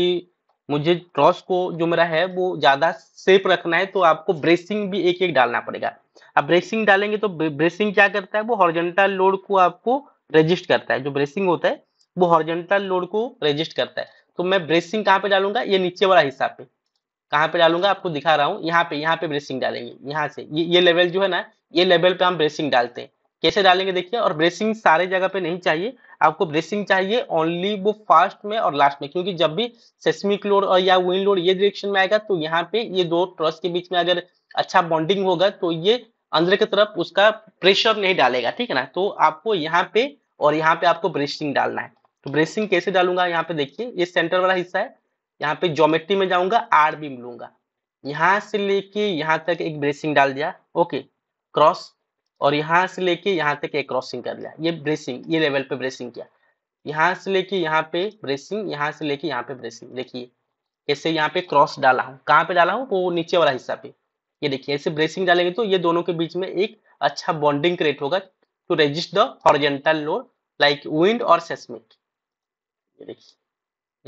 मुझे क्रॉस को जो मेरा है वो ज्यादा सेफ रखना है तो आपको ब्रेसिंग भी एक एक डालना पड़ेगा आप ब्रेसिंग डालेंगे तो ब्रेसिंग क्या करता है वो हॉर्जेंटल लोड को आपको रजिस्ट करता है जो ब्रेसिंग होता है वो हॉर्जेंटल लोड को रजिस्ट करता है तो मैं ब्रेसिंग कहाँ पे डालूंगा ये नीचे वाला हिस्सा पे कहाँ पे डालूंगा आपको दिखा रहा हूँ यहाँ पे यहाँ पे ब्रेसिंग डालेंगे यहाँ से ये ये लेवल जो है ना ये लेवल पे हम ब्रेसिंग डालते हैं कैसे डालेंगे देखिए और ब्रेसिंग सारे जगह पे नहीं चाहिए आपको ब्रेसिंग चाहिए ओनली वो फर्स्ट में और लास्ट में क्योंकि जब भी सेस्मिक लोड और या विंड लोड ये डायरेक्शन में आएगा तो यहाँ पे ये दो ट्रस के बीच में अगर अच्छा बॉन्डिंग होगा तो ये अंदर की तरफ उसका प्रेशर नहीं डालेगा ठीक है ना तो आपको यहाँ पे और यहाँ पे आपको ब्रेसिंग डालना है तो ब्रेसिंग कैसे डालूंगा यहाँ पे देखिए ये सेंटर वाला हिस्सा है यहाँ पे जोमेट्री में जाऊंगा आर बीम लूंगा यहाँ से लेके यहाँ तक एक ब्रेसिंग डाल दिया ओके क्रॉस और यहाँ से लेके यहाँ तक एक क्रॉसिंग कर लिया ये ब्रेसिंग ये लेवल पे ब्रेसिंग किया यहाँ से लेके यहाँ पे ब्रेसिंग यहाँ से लेके यहाँ पे ब्रेसिंग देखिए ऐसे यहाँ पे क्रॉस डाला हूँ कहाँ पे डाला हूँ वो नीचे वाला हिस्सा पे ये देखिए ऐसे ब्रेसिंग डालेंगे तो ये दोनों के बीच में एक अच्छा बॉन्डिंग क्रिएट होगा to resist the horizontal load like wind और सेस्मिक ये देखिए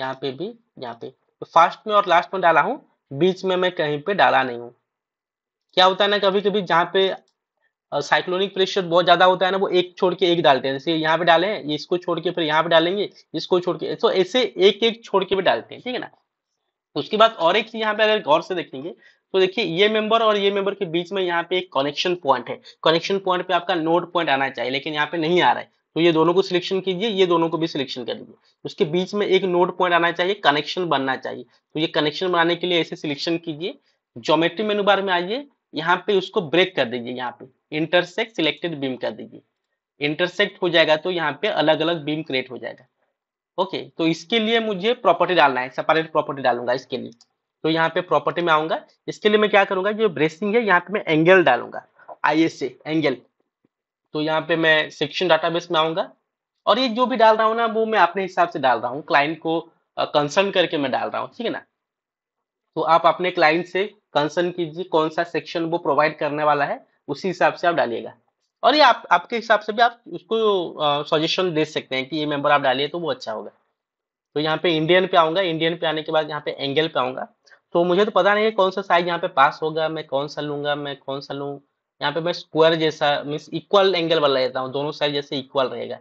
यहाँ पे भी यहाँ पे तो फर्स्ट में और लास्ट में डाला हूँ बीच में मैं कहीं पे डाला नहीं हूँ क्या होता है ना कभी कभी जहाँ पे साइक्लोनिक प्रेशर बहुत ज्यादा होता है ना वो एक छोड़ के एक डालते हैं जैसे यहाँ पे डाले हैं इसको छोड़ के फिर यहाँ पे डालेंगे इसको छोड़ के तो ऐसे एक एक छोड़ के भी डालते हैं ठीक है ना तो उसके बाद और एक चीज यहाँ पे अगर गौर से देखेंगे तो देखिए ये मेंबर और ये मेंबर के बीच में यहाँ पे एक कनेक्शन पॉइंट है कनेक्शन पॉइंट पे आपका नोड पॉइंट आना चाहिए लेकिन यहाँ पे नहीं आ रहा है तो ये दोनों को सिलेक्शन कीजिए ये दोनों को भी सिलेक्शन कर लीजिए उसके बीच में एक नोड पॉइंट आना चाहिए कनेक्शन बनना चाहिए तो ये कनेक्शन बनाने के लिए ऐसे सिलेक्शन कीजिए ज्योमेट्री मेनू बार में आइए यहाँ पे उसको ब्रेक कर दीजिए यहाँ पे इंटरसेक्ट सिलेक्टेड बीम कर दीजिए इंटरसेक्ट हो जाएगा तो यहाँ पे अलग अलग बीम क्रिएट हो जाएगा ओके okay, तो इसके लिए मुझे प्रॉपर्टी डालना है सेपरेट प्रॉपर्टी डालूंगा इसके लिए तो यहाँ पे प्रॉपर्टी में आऊंगा इसके लिए मैं क्या करूंगा जो ब्रेसिंग है यहाँ पे मैं एंगल डालूंगा आई एस एंगल तो यहाँ पे मैं सेक्शन डाटाबेस में आऊंगा और ये जो भी डाल रहा हूँ ना वो मैं अपने हिसाब से डाल रहा हूँ क्लाइंट को कंसर्न करके मैं डाल रहा हूँ ठीक है ना तो आप अपने क्लाइंट से कंसर्न कीजिए कौन सा सेक्शन वो प्रोवाइड करने वाला है उसी हिसाब से आप डालिएगा और ये आप आपके हिसाब से भी आप उसको सजेशन दे सकते हैं कि ये मेंबर आप डालिए तो वो अच्छा होगा तो यहाँ पे इंडियन पे आऊँगा इंडियन पे आने के बाद यहाँ पे एंगल पे आऊँगा तो मुझे तो पता नहीं है कौन सा साइज यहाँ पे पास होगा मैं कौन सा लूँगा मैं कौन सा लूँ यहाँ पे मैं स्क्वायर जैसा मीन्स इक्वल एंगल वाला लेता हूँ दोनों साइड जैसे इक्वल रहेगा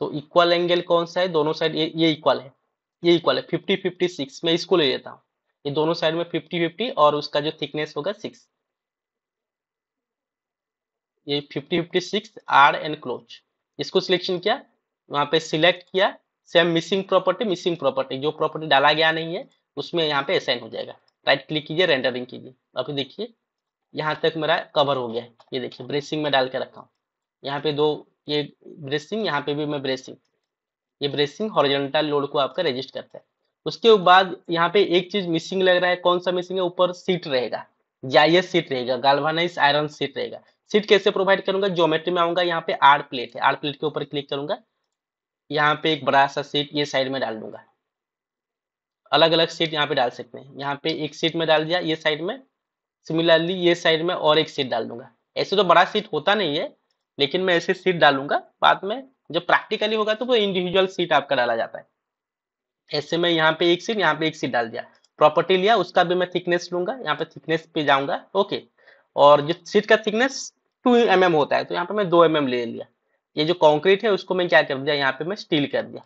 तो इक्वल एंगल कौन सा है दोनों साइड ये ये इक्वल है ये इक्वल है फिफ्टी फिफ्टी सिक्स मैं इसको ले लेता हूँ ये दोनों साइड में फिफ्टी फिफ्टी और उसका जो थिकनेस होगा सिक्स ये fifty fifty six R and close इसको सिलेक्शन किया वहाँ पे सिलेक्ट किया same missing property missing property जो प्रॉपर्टी डाला गया नहीं है उसमें यहाँ पे असाइन हो जाएगा राइट क्लिक कीजिए रेंडरिंग कीजिए अभी देखिए यहाँ तक मेरा कवर हो गया है ये देखिए ब्रेसिंग में डाल के रखा हूँ यहाँ पे दो ये ब्रेसिंग यहाँ पे भी मैं ब्रेसिंग ये ब्रेसिंग हॉरिजॉन्टल लोड को आपका रजिस्ट करता है उसके बाद यहाँ पे एक चीज मिसिंग लग रहा है कौन सा मिसिंग है ऊपर सीट रहेगा जाइए सीट रहेगा गाल्वानाइज आयरन सीट रहेगा सीट कैसे प्रोवाइड करूंगा ज्योमेट्री में आऊंगा यहाँ पे आर प्लेट है आर प्लेट के ऊपर क्लिक करूंगा यहाँ पे एक बड़ा सा सीट ये साइड में डाल दूंगा अलग अलग सीट यहाँ पे डाल सकते हैं यहाँ पे एक सीट में डाल दिया ये साइड में सिमिलरली ये साइड में और एक सीट डाल दूंगा ऐसे तो बड़ा सीट होता नहीं है लेकिन मैं ऐसे सीट डालूंगा बाद में जब प्रैक्टिकली होगा तो वो इंडिविजुअल सीट आपका डाला जाता है ऐसे में यहाँ पे एक सीट यहाँ पे एक सीट डाल दिया प्रॉपर्टी लिया उसका भी मैं थिकनेस लूंगा यहाँ पे थिकनेस पे जाऊंगा ओके और जो सीट का थिकनेस टू एम mm होता है तो यहाँ पे मैं दो एम mm ले लिया ये जो कॉन्क्रीट है उसको मैं क्या कर दिया यहाँ पे मैं स्टील कर दिया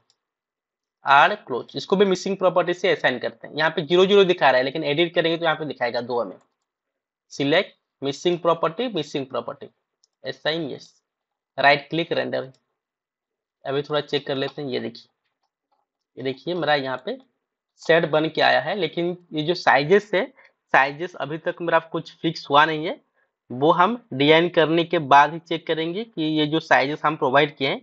आर क्लोज इसको भी मिसिंग प्रॉपर्टी से असाइन करते हैं यहाँ पे जीरो जीरो दिखा रहा है लेकिन एडिट करेंगे तो यहाँ पे दिखाएगा दो M select missing property missing property assign yes right click render अभी थोड़ा चेक कर लेते हैं ये देखिए ये देखिए मेरा यहाँ पे सेट बन के आया है लेकिन ये जो साइजेस है साइजेस अभी तक मेरा कुछ फिक्स हुआ नहीं है वो हम डिजाइन करने के बाद ही चेक करेंगे कि ये जो साइजेस हम प्रोवाइड किए हैं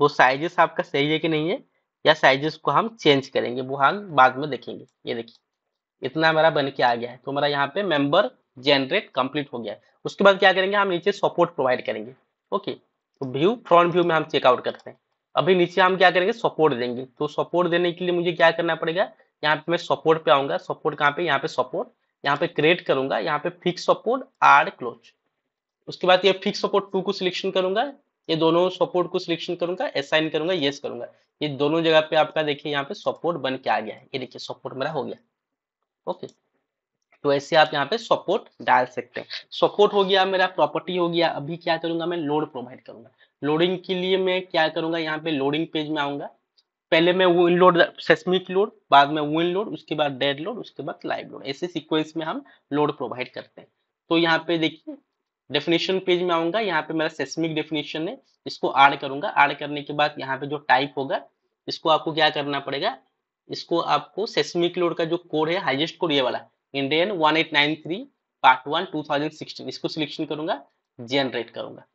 वो साइजेस आपका सही है कि नहीं है या साइजेस को हम चेंज करेंगे वो हम बाद में देखेंगे ये देखिए इतना मेरा बन के आ गया है तो मेरा यहाँ पे मेंबर जनरेट कंप्लीट हो गया है उसके बाद क्या करेंगे हम नीचे सपोर्ट प्रोवाइड करेंगे ओके तो व्यू फ्रंट व्यू में हम चेकआउट करते हैं अभी नीचे हम क्या करेंगे सपोर्ट देंगे तो सपोर्ट देने के लिए मुझे क्या करना पड़ेगा यहाँ पे मैं सपोर्ट पे आऊंगा सपोर्ट कहाँ पे यहाँ पे सपोर्ट यहाँ पे क्रिएट करूंगा यहाँ पे फिक्स सपोर्ट आर क्लोज उसके बाद ये फिक्स सपोर्ट टू को सिलेक्शन करूंगा ये दोनों सपोर्ट को सिलेक्शन करूंगा असाइन करूंगा येस करूंगा ये दोनों जगह पे आपका देखिए यहाँ पे सपोर्ट बन के आ गया है ये देखिए सपोर्ट मेरा हो गया ओके तो ऐसे आप यहाँ पे सपोर्ट डाल सकते हैं सपोर्ट हो गया मेरा प्रॉपर्टी हो गया अभी क्या करूंगा मैं लोड प्रोवाइड करूंगा लोडिंग के लिए मैं क्या करूंगा यहाँ पे लोडिंग पेज में आऊंगा पहले मैं विन लोड सेस्मिक लोड बाद में विन लोड उसके बाद डेड लोड उसके बाद लाइव लोड ऐसे सीक्वेंस में हम लोड प्रोवाइड करते हैं तो यहाँ पे देखिए डेफिनेशन पेज में आऊंगा यहाँ पे मेरा सेस्मिक डेफिनेशन है इसको ऐड करूंगा ऐड करने के बाद यहाँ पे जो टाइप होगा इसको आपको क्या करना पड़ेगा इसको आपको सेस्मिक लोड का जो कोड है हाइजेस्ट कोड ये वाला Indian three part thousand sixteen इसको सिलेक्शन करूंगा जनरेट करूंगा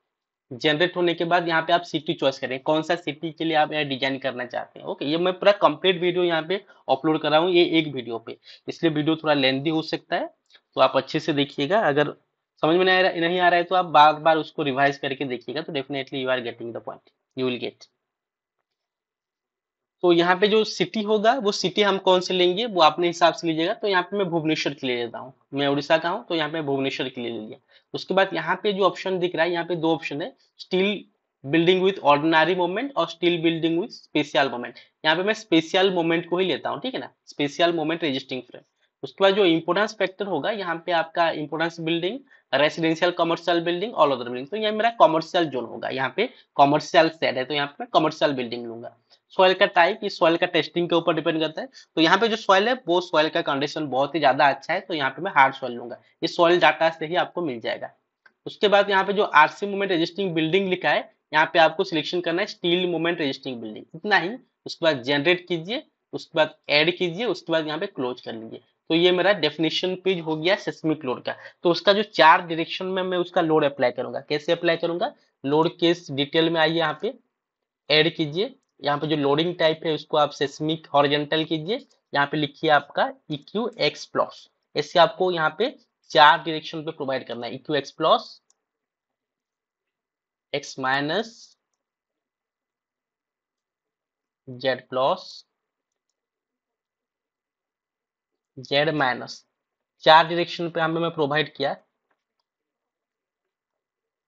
जनरेट होने के बाद यहाँ पे आप सिटी चॉइस करें कौन सा सिटी के लिए आप यहाँ डिजाइन करना चाहते हैं ओके ये मैं पूरा कंप्लीट वीडियो यहाँ पे अपलोड कर रहा हूँ ये एक वीडियो पे इसलिए वीडियो थोड़ा लेंदी हो सकता है तो आप अच्छे से देखिएगा अगर समझ में नहीं नहीं आ रहा है तो आप बार बार उसको रिवाइज करके देखिएगा तो definitely you are getting the point you will get तो यहाँ पे जो सिटी होगा वो सिटी हम कौन से लेंगे वो अपने हिसाब से लीजिएगा तो यहाँ पे मैं भुवनेश्वर के लिए लेता हूँ मैं उड़ीसा का हूँ तो यहाँ पे भुवनेश्वर के लिए ले लिया उसके बाद यहाँ पे जो ऑप्शन दिख रहा है यहाँ पे दो ऑप्शन है steel building with ordinary moment और steel building with special moment यहाँ पे मैं स्पेशल मोमेंट को ही लेता हूँ ठीक है ना स्पेशल मोमेंट रजिस्टिंग फ्रेम उसके बाद जो इम्पोर्टेंस फैक्टर होगा यहाँ पे आपका importance building residential commercial building all other building तो यहाँ मेरा कमर्शियल जोन होगा यहाँ पे कमर्शियल सेट है तो यहाँ पे कमर्शियल बिल्डिंग लूंगा सॉइल का टाइप ये सॉइल का टेस्टिंग के ऊपर डिपेंड करता है तो यहाँ पे जो सॉइल है वो सॉइल का कंडीशन बहुत ही ज्यादा अच्छा है तो यहाँ पे मैं हार्ड सॉइल लूंगा ये सॉइल डाटा से ही आपको मिल जाएगा उसके बाद यहाँ पे जो आरसी मूवमेंट रजिस्टिंग बिल्डिंग लिखा है यहाँ पे आपको सिलेक्शन करना है स्टील मूवमेंट रजिस्टिंग बिल्डिंग इतना ही उसके बाद जनरेट कीजिए उसके बाद एड कीजिए उसके बाद यहाँ पे क्लोज कर लीजिए तो ये मेरा डेफिनेशन पेज हो गया सेस्मिक लोड का तो उसका जो चार डिरेक्शन में मैं उसका लोड अप्लाई करूंगा कैसे अप्लाई करूंगा लोड केस डिटेल में आइए यहाँ पे ऐड कीजिए यहाँ पे जो लोडिंग टाइप है उसको आप सेस्मिक हॉरिजेंटल कीजिए यहाँ पे लिखिए आपका इक्यू एक्स प्लस ऐसे आपको यहाँ पे चार डिरेक्शन पे प्रोवाइड करना है EQ X plus X minus Z plus Z minus चार डिरेक्शन पे हमें मैं प्रोवाइड किया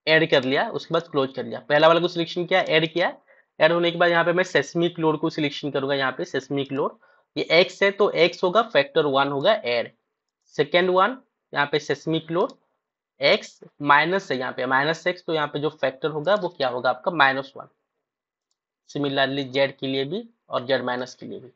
एड कर लिया उसके बाद क्लोज कर लिया पहला वाला को सिलेक्शन किया एड किया ऐड होने के बाद यहाँ पे मैं सेस्मिक लोड को सिलेक्शन करूंगा यहाँ पे सेस्मिक लोड ये एक्स है तो एक्स होगा फैक्टर वन होगा एड सेकेंड वन यहाँ पे सेस्मिक लोड एक्स माइनस है यहाँ पे माइनस एक्स तो यहाँ पे जो फैक्टर होगा वो क्या होगा आपका माइनस वन सिमिलरली जेड के लिए भी और जेड माइनस के लिए भी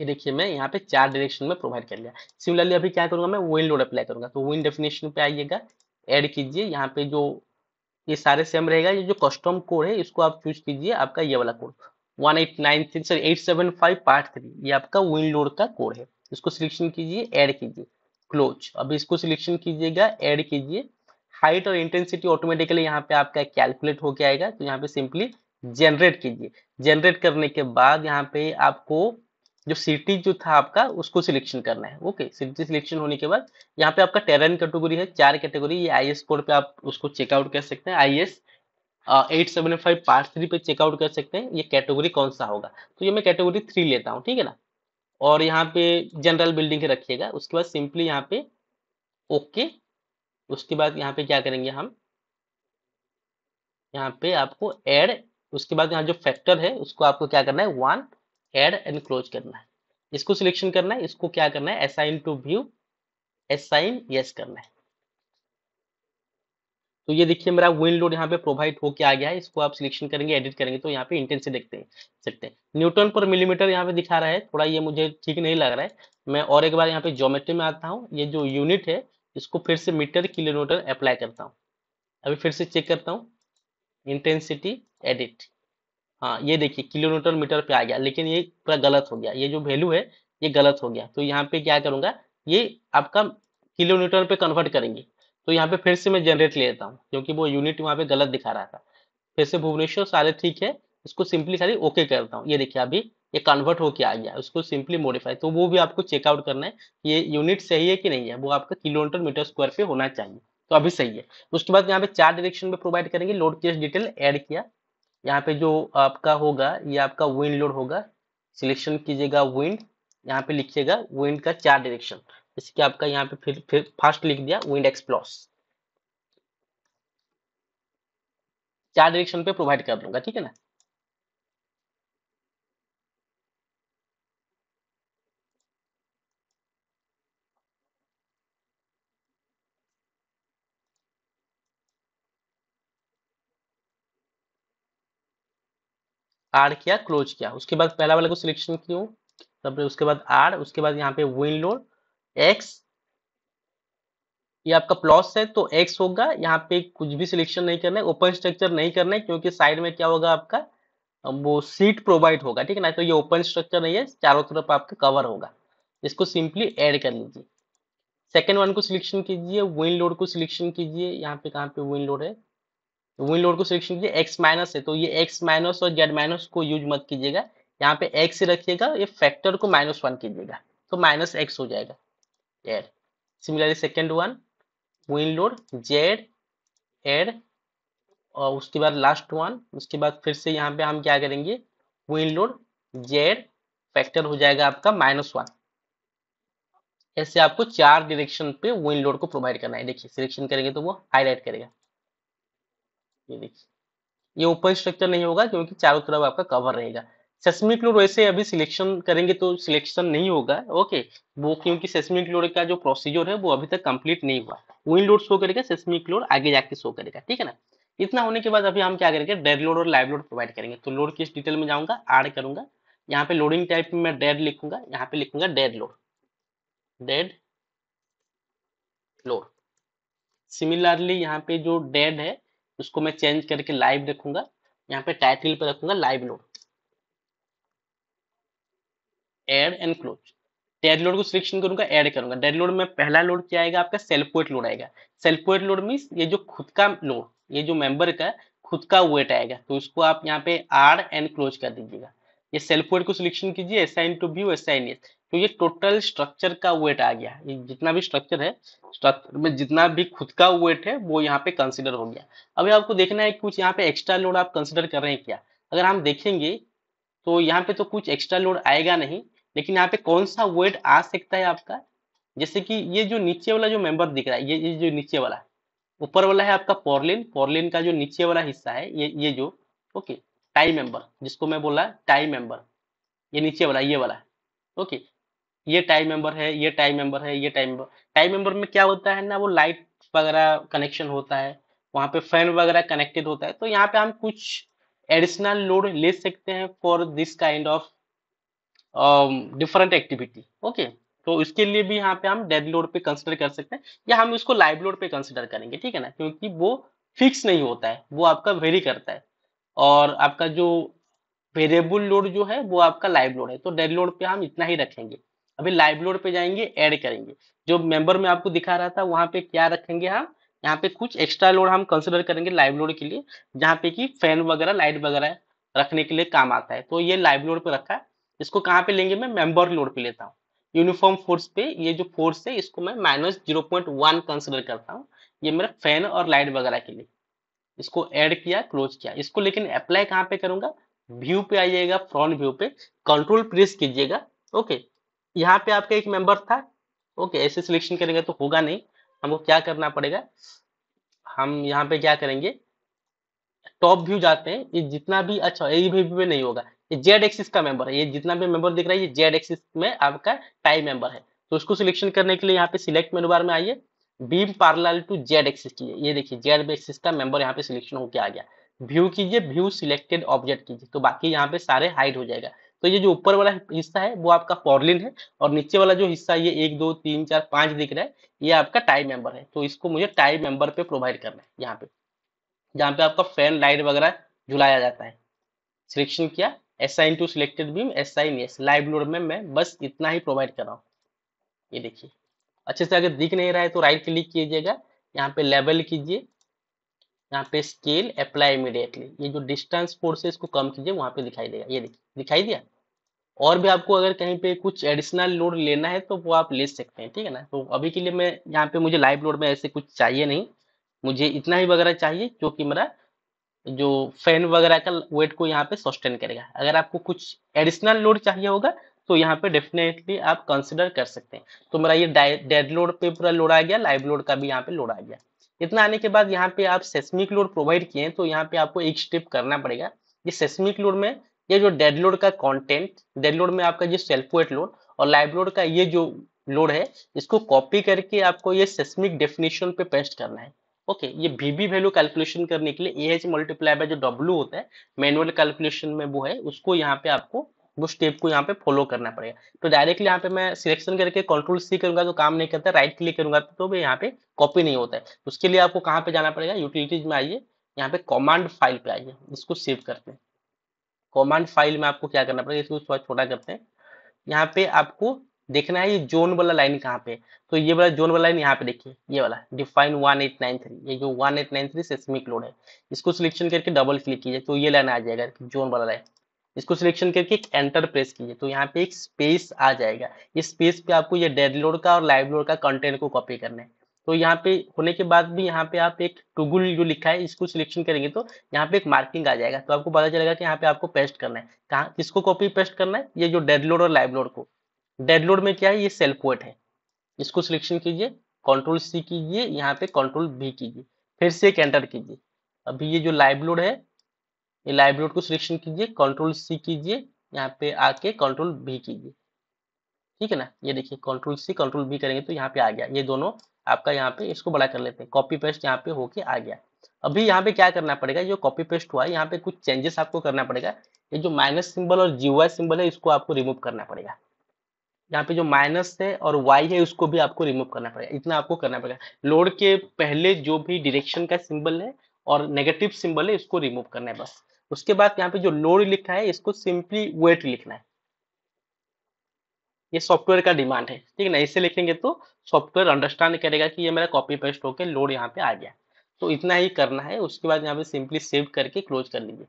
ये देखिए मैं यहाँ पे चार डायरेक्शन में प्रोवाइड कर लिया सिमिलरली अभी क्या करूंगा मैं विंड लोड अप्लाई करूंगा तो विंड डेफिनेशन पे आइएगा ऐड कीजिए यहाँ पे जो ये सारे सेम रहेगा ये जो कस्टम कोड है इसको आप चूज कीजिए आपका ये वाला code one eight nine three sorry eight seven five part three ये आपका विंड लोड का कोड है इसको सिलेक्शन कीजिए ऐड कीजिए क्लोज अब इसको सिलेक्शन कीजिएगा ऐड कीजिए हाइट और इंटेंसिटी ऑटोमेटिकली यहाँ पे आपका कैलकुलेट होके आएगा तो यहाँ पे सिंपली जनरेट कीजिए जनरेट करने के बाद यहाँ पे आपको जो सिटी जो था आपका उसको सिलेक्शन करना है ओके सिटी सिलेक्शन होने के बाद यहाँ पे आपका टेरन कैटेगरी है चार कैटेगरी ये आई एस कोड पे आप उसको चेकआउट कर सकते हैं I S eight seven five part three पे चेकआउट कर सकते हैं ये कैटेगरी कौन सा होगा तो ये मैं कैटेगरी थ्री लेता हूँ ठीक है ना और यहाँ पे जनरल बिल्डिंग रखिएगा उसके बाद सिंपली यहाँ पे ओके उसके बाद यहाँ पे क्या करेंगे हम यहाँ पे आपको एड उसके बाद यहाँ जो फैक्टर है उसको आपको क्या करना है वन एड एंड क्लोज करना है इसको सिलेक्शन करना है इसको क्या करना है assign to view assign yes करना है तो ये देखिए मेरा विंड लोड यहाँ पे प्रोवाइड होके आ गया है इसको आप सिलेक्शन करेंगे एडिट करेंगे तो यहाँ पे इंटेंसिटी देखते हैं सकते हैं न्यूटन पर मिलीमीटर यहाँ पे दिखा रहा है थोड़ा ये मुझे ठीक नहीं लग रहा है मैं और एक बार यहाँ पे ज्योमेट्री में आता हूँ ये जो यूनिट है इसको फिर से मीटर किलोमीटर अप्लाई करता हूँ अभी फिर से चेक करता हूँ इंटेंसिटी एडिट हाँ ये देखिए किलोमीटर मीटर पे आ गया लेकिन ये पूरा गलत हो गया ये जो वैल्यू है ये गलत हो गया तो यहाँ पे क्या करूँगा ये आपका किलोमीटर पे कन्वर्ट करेंगे तो यहाँ पे फिर से मैं जनरेट ले लेता हूँ क्योंकि वो यूनिट वहाँ पे गलत दिखा रहा था फिर से भुवनेश्वर सारे ठीक है इसको सिंपली सारी ओके करता हूँ ये देखिए अभी ये कन्वर्ट होके आ गया उसको सिंपली मॉडिफाई तो वो भी आपको चेकआउट करना है ये यूनिट सही है कि नहीं है वो आपका किलोमीटर मीटर स्क्वायर पे होना चाहिए तो अभी सही है उसके बाद यहाँ पे चार डायरेक्शन में प्रोवाइड करेंगे लोड केस डिटेल ऐड किया यहाँ पे जो आपका होगा ये आपका विंड लोड होगा सिलेक्शन कीजिएगा विंड यहाँ पे लिखिएगा विंड का चार डायरेक्शन जैसे कि आपका यहाँ पे फिर फिर फर्स्ट लिख दिया विंड एक्सप्लोस चार डायरेक्शन पे प्रोवाइड कर दूंगा ठीक है ना आर किया क्लोज किया उसके बाद पहला वाले को सिलेक्शन की हूँ तब उसके बाद आर उसके बाद यहाँ पे विन लोड एक्स ये आपका प्लस है तो एक्स होगा यहाँ पे कुछ भी सिलेक्शन नहीं करना है ओपन स्ट्रक्चर नहीं करना है क्योंकि साइड में क्या होगा आपका वो सीट प्रोवाइड होगा ठीक है ना तो ये ओपन स्ट्रक्चर नहीं है चारों तरफ आपका कवर होगा इसको सिंपली ऐड कर लीजिए सेकेंड वन को सिलेक्शन कीजिए विन लोड को सिलेक्शन कीजिए यहाँ पे कहाँ पे विन लोड है तो विन लोड को सिलेक्शन कीजिए एक्स माइनस है तो ये एक्स माइनस और जेड माइनस को यूज मत कीजिएगा यहाँ पे एक्स रखिएगा ये फैक्टर को माइनस वन कीजिएगा तो माइनस एक्स हो जाएगा add similarly second one wind load Z add और उसके बाद लास्ट वन उसके बाद फिर से यहाँ पे हम क्या करेंगे विन लोड जेड फैक्टर हो जाएगा आपका माइनस वन ऐसे आपको चार डायरेक्शन पे विन लोड को प्रोवाइड करना है देखिए सिलेक्शन करेंगे तो वो हाईलाइट करेगा ये देखिए ये ओपन स्ट्रक्चर नहीं होगा क्योंकि चारों तरफ आपका कवर रहेगा सेस्मिक क्लोर वैसे अभी सिलेक्शन करेंगे तो सिलेक्शन नहीं होगा ओके वो क्योंकि सेस्मिक क्लोर का जो प्रोसीजर है वो अभी तक कंप्लीट नहीं हुआ विन लोड शो करेगा सेस्मिक क्लोर आगे जाके शो करेगा ठीक है ना इतना होने के बाद अभी हम क्या करेंगे डेड लोड और लाइव लोड प्रोवाइड करेंगे तो लोड किस डिटेल में जाऊंगा एड करूंगा यहाँ पे लोडिंग टाइप में मैं डेड लिखूंगा यहाँ पे लिखूंगा dead load dead load similarly यहाँ पे जो डेड है उसको मैं चेंज करके लाइव रखूंगा यहाँ पे टाइटल पे रखूंगा live load add and close dead load को सिलेक्शन करूंगा एड करूंगा डेड लोड में पहला लोड क्या आएगा आपका सेल्फ वेट लोड आएगा सेल्फ वेट लोड मीन ये जो खुद का लोड ये जो मेंबर का खुद का वेट आएगा तो उसको आप यहाँ पे आर एंड क्लोज कर दीजिएगा ये सेल्फ वेट को सिलेक्शन कीजिए S I to view S I S तो ये टोटल स्ट्रक्चर का वेट आ गया ये जितना भी स्ट्रक्चर है स्ट्रक्चर में जितना भी खुद का वेट है वो यहाँ पे कंसिडर हो गया अभी आपको देखना है कुछ यहाँ पे एक्स्ट्रा लोड आप कंसिडर कर रहे हैं क्या अगर हम देखेंगे तो यहाँ पे तो कुछ एक्स्ट्रा लोड आएगा नहीं लेकिन यहाँ पे कौन सा वेट आ सकता है आपका जैसे कि ये जो नीचे वाला जो मेंबर दिख रहा है ये ये जो नीचे वाला ऊपर वाला है आपका पोर्लिन पोर्लिन का जो नीचे वाला हिस्सा है ये ये जो ओके टाई मेंबर जिसको मैं बोला टाई मेंबर ये नीचे वाला ये वाला ओके ये टाइम मेंबर है ये टाइम मेंबर है ये टाइम टाइम मेंबर में क्या होता है ना वो लाइट वगैरह कनेक्शन होता है वहाँ पे फैन वगैरह कनेक्टेड होता है तो यहाँ पे हम कुछ एडिशनल लोड ले सकते हैं for this kind of different activity okay तो इसके लिए भी यहाँ पे हम डेड लोड पे कंसिडर कर सकते हैं या हम इसको लाइव लोड पे कंसिडर करेंगे ठीक है ना क्योंकि वो फिक्स नहीं होता है वो आपका वेरी करता है और आपका जो वेरिएबल लोड जो है वो आपका लाइव लोड है तो डेड लोड पे हम इतना ही रखेंगे अभी लाइव लोड पे जाएंगे ऐड करेंगे जो मेंबर में आपको दिखा रहा था वहां पे क्या रखेंगे हम यहाँ पे कुछ एक्स्ट्रा लोड हम कंसिडर करेंगे लाइव लोड के लिए जहाँ पे कि फैन वगैरह लाइट वगैरह रखने के लिए काम आता है तो ये लाइव लोड पे रखा है इसको कहाँ पे लेंगे मैं मेंबर लोड पे लेता हूँ यूनिफॉर्म फोर्स पे ये जो फोर्स है इसको मैं minus zero point one consider करता हूँ ये मेरा फैन और लाइट वगैरह के लिए इसको ऐड किया क्लोज किया इसको लेकिन अप्लाई कहाँ पे करूंगा व्यू पे आइएगा फ्रंट व्यू पे कंट्रोल प्रेस कीजिएगा ओके यहाँ पे आपका एक मेंबर था ओके ऐसे सिलेक्शन करेंगे तो होगा नहीं हमको क्या करना पड़ेगा हम यहाँ पे क्या करेंगे टॉप व्यू जाते हैं ये जितना भी अच्छा ये भी भी नहीं होगा ये जेड एक्सिस का मेंबर है ये जितना भी मेंबर दिख रहा है ये जेड एक्सिस में आपका टाइम मेंबर है तो उसको सिलेक्शन करने के लिए यहाँ पे सिलेक्ट मेनू बार में आइए beam parallel to Z axis कीजिए ये देखिए जेड एक्सिस का मेंबर यहाँ पे सिलेक्शन होकर आ गया व्यू कीजिए व्यू सिलेक्टेड ऑब्जेक्ट कीजिए तो बाकी यहाँ पे सारे हाइड हो जाएगा तो ये जो ऊपर वाला हिस्सा है वो आपका फॉरलिन है और नीचे वाला जो हिस्सा ये एक दो तीन चार पांच दिख रहा है ये आपका टाई मेंबर है तो इसको मुझे टाई मेंबर पे प्रोवाइड करना है यहाँ पे जहाँ पे आपका फैन लाइट वगैरह झुलाया जाता है सिलेक्शन किया एस आई to selected beam assign yes live load में मैं बस इतना ही प्रोवाइड कर रहा हूँ ये देखिए अच्छे से अगर दिख नहीं रहा है तो राइट क्लिक कीजिएगा यहाँ पे लेवल कीजिए यहाँ पे स्केल अप्लाई इमिडिएटली ये जो डिस्टेंस फोर्स है इसको कम कीजिए वहां पे दिखाई देगा ये देखिए दिखाई दिया और भी आपको अगर कहीं पे कुछ एडिशनल लोड लेना है तो वो आप ले सकते हैं ठीक है ना तो अभी के लिए मैं यहाँ पे मुझे लाइव लोड में ऐसे कुछ चाहिए नहीं मुझे इतना ही वगैरह चाहिए जो कि मेरा जो फैन वगैरह का वेट को यहाँ पे सस्टेन करेगा अगर आपको कुछ एडिशनल लोड चाहिए होगा तो यहाँ पे डेफिनेटली आप कंसिडर कर सकते हैं तो मेरा ये डेड लोड पे पूरा लोड आ गया लाइव लोड का भी यहाँ पे लोड आ गया इतना आने के बाद यहाँ पे आप सेस्मिक लोड प्रोवाइड किए हैं तो यहाँ पे आपको एक स्टेप करना पड़ेगा ये सेस्मिक लोड में ये जो डेड लोड का कंटेंट डेड लोड में आपका जो सेल्फ वेट लोड और लाइव लोड का ये जो लोड है इसको कॉपी करके आपको ये सेस्मिक डेफिनेशन पे पेस्ट करना है ओके ये बीबी वैल्यू कैलकुलेशन करने के लिए ए एच मल्टीप्लाई बाय जो डब्ल्यू होता है मैनुअल कैलकुलेशन में वो है उसको यहाँ पे आपको वो स्टेप को यहाँ पे फॉलो करना पड़ेगा तो डायरेक्टली यहाँ पे मैं सिलेक्शन करके कंट्रोल सी करूंगा तो काम नहीं करता राइट क्लिक करूंगा तो भी यहाँ पे कॉपी नहीं होता है उसके लिए आपको कहाँ पे जाना पड़ेगा यूटिलिटीज में आइए यहाँ पे कमांड फाइल पे आइए इसको सेव करते हैं कमांड फाइल में आपको क्या करना पड़ेगा इसको छोटा करते हैं यहाँ पे आपको देखना है ये जोन वाला लाइन कहाँ पे तो ये वाला जोन वाला लाइन यहाँ पे देखिए ये वाला डिफाइन थ्री ये जो थ्री सेस्मिक लोड है इसको सिलेक्शन करके डबल क्लिक कीजिए तो ये लाइन आ जाएगा जोन वाला लाइन इसको सिलेक्शन करके एक एंटर प्रेस कीजिए तो यहाँ पे एक स्पेस आ जाएगा इस स्पेस पे आपको ये डेड लोड का और लाइव लोड का कंटेंट को कॉपी करना है तो यहाँ पे होने के बाद भी यहाँ पे आप एक टूगुल जो लिखा है इसको सिलेक्शन करेंगे तो यहाँ पे एक मार्किंग आ जाएगा तो आपको पता चलेगा कि यहाँ पे आपको पेस्ट करना है कहाँ किसको कॉपी पेस्ट करना है ये जो डेडलोड और लाइवलोड को डेडलोड में क्या है ये सेल्फ वेट है इसको सिलेक्शन कीजिए कंट्रोल सी कीजिए यहाँ पे कंट्रोल भी कीजिए फिर से एक एंटर कीजिए अभी ये जो लाइवलोड है ये लाइवलोड को सिलेक्शन कीजिए कंट्रोल सी कीजिए यहाँ पे आके कंट्रोल भी कीजिए ठीक है ना ये देखिए कंट्रोल सी कंट्रोल भी करेंगे तो यहाँ पे आ गया ये दोनों आपका यहाँ पे इसको बड़ा कर लेते हैं कॉपी पेस्ट यहाँ पे होके आ गया अभी यहाँ पे क्या करना पड़ेगा जो कॉपी पेस्ट हुआ है यहाँ पे कुछ चेंजेस आपको करना पड़ेगा ये जो माइनस सिंबल और जीवाई सिंबल है इसको आपको रिमूव करना पड़ेगा यहाँ पे जो माइनस है और वाई है उसको भी आपको रिमूव करना पड़ेगा इतना आपको करना पड़ेगा लोड के पहले जो भी डिरेक्शन का सिंबल है और नेगेटिव सिंबल है इसको रिमूव करना है बस उसके बाद यहाँ पे जो लोड लिखा है इसको सिंपली वेट लिखना है ये सॉफ्टवेयर का डिमांड है ठीक है ना इसे लिखेंगे तो सॉफ्टवेयर अंडरस्टैंड करेगा कि ये मेरा कॉपी पेस्ट होकर लोड यहाँ पे आ गया तो इतना ही करना है उसके बाद यहाँ पे सिंपली सेव करके क्लोज कर लीजिए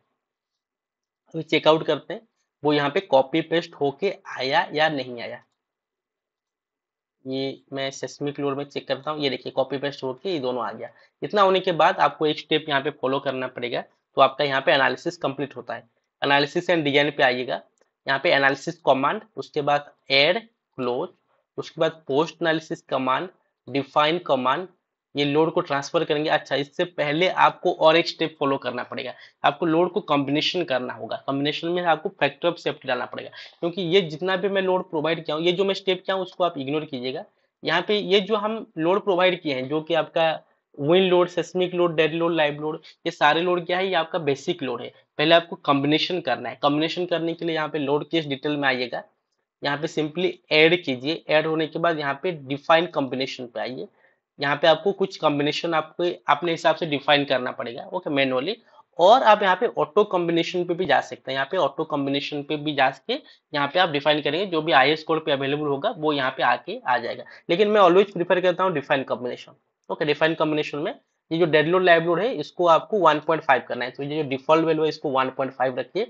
अभी चेकआउट करते हैं वो यहाँ पे कॉपी पेस्ट होके आया या नहीं आया ये मैं सेस्मिक लोड में चेक करता हूँ ये देखिए कॉपी पेस्ट होके ये दोनों आ गया इतना होने के बाद आपको एक स्टेप यहाँ पे फॉलो करना पड़ेगा तो आपका यहाँ पे एनालिसिस कंप्लीट होता है एनालिसिस एंड डिजाइन पे आइएगा यहाँ पे एनालिसिस कमांड उसके बाद एड क्लोज उसके बाद post analysis command define command ये लोड को ट्रांसफर करेंगे अच्छा इससे पहले आपको और एक स्टेप फॉलो करना पड़ेगा आपको लोड को कॉम्बिनेशन करना होगा कॉम्बिनेशन में आपको फैक्टर ऑफ सेफ्टी डालना पड़ेगा क्योंकि ये जितना भी मैं लोड प्रोवाइड किया हूँ ये जो मैं स्टेप किया हूँ उसको आप इग्नोर कीजिएगा यहाँ पे ये जो हम लोड प्रोवाइड किए हैं जो कि आपका wind load seismic load dead load live load ये सारे लोड क्या है ये आपका बेसिक लोड है पहले आपको कॉम्बिनेशन करना है कॉम्बिनेशन करने के लिए यहाँ पे लोड केस डिटेल में आइएगा यहाँ पे सिंपली ऐड कीजिए ऐड होने के बाद यहाँ पे डिफाइन कॉम्बिनेशन पे आइए यहाँ पे आपको कुछ कॉम्बिनेशन आपको अपने हिसाब से डिफाइन करना पड़ेगा ओके मैनुअली और आप यहाँ पे ऑटो कॉम्बिनेशन पे भी जा सकते हैं यहाँ पे ऑटो कॉम्बिनेशन पे भी जा सके यहाँ पे आप डिफाइन करेंगे जो भी आई कोड पे अवेलेबल होगा वो यहाँ पे आके आ जाएगा लेकिन मैं ऑलवेज प्रीफर करता हूँ define combination okay define combination में ये जो डेड लोड लाइव लोड है इसको आपको 1.5 करना है तो ये जो डिफॉल्ट वैल्यू है इसको 1.5 रखिए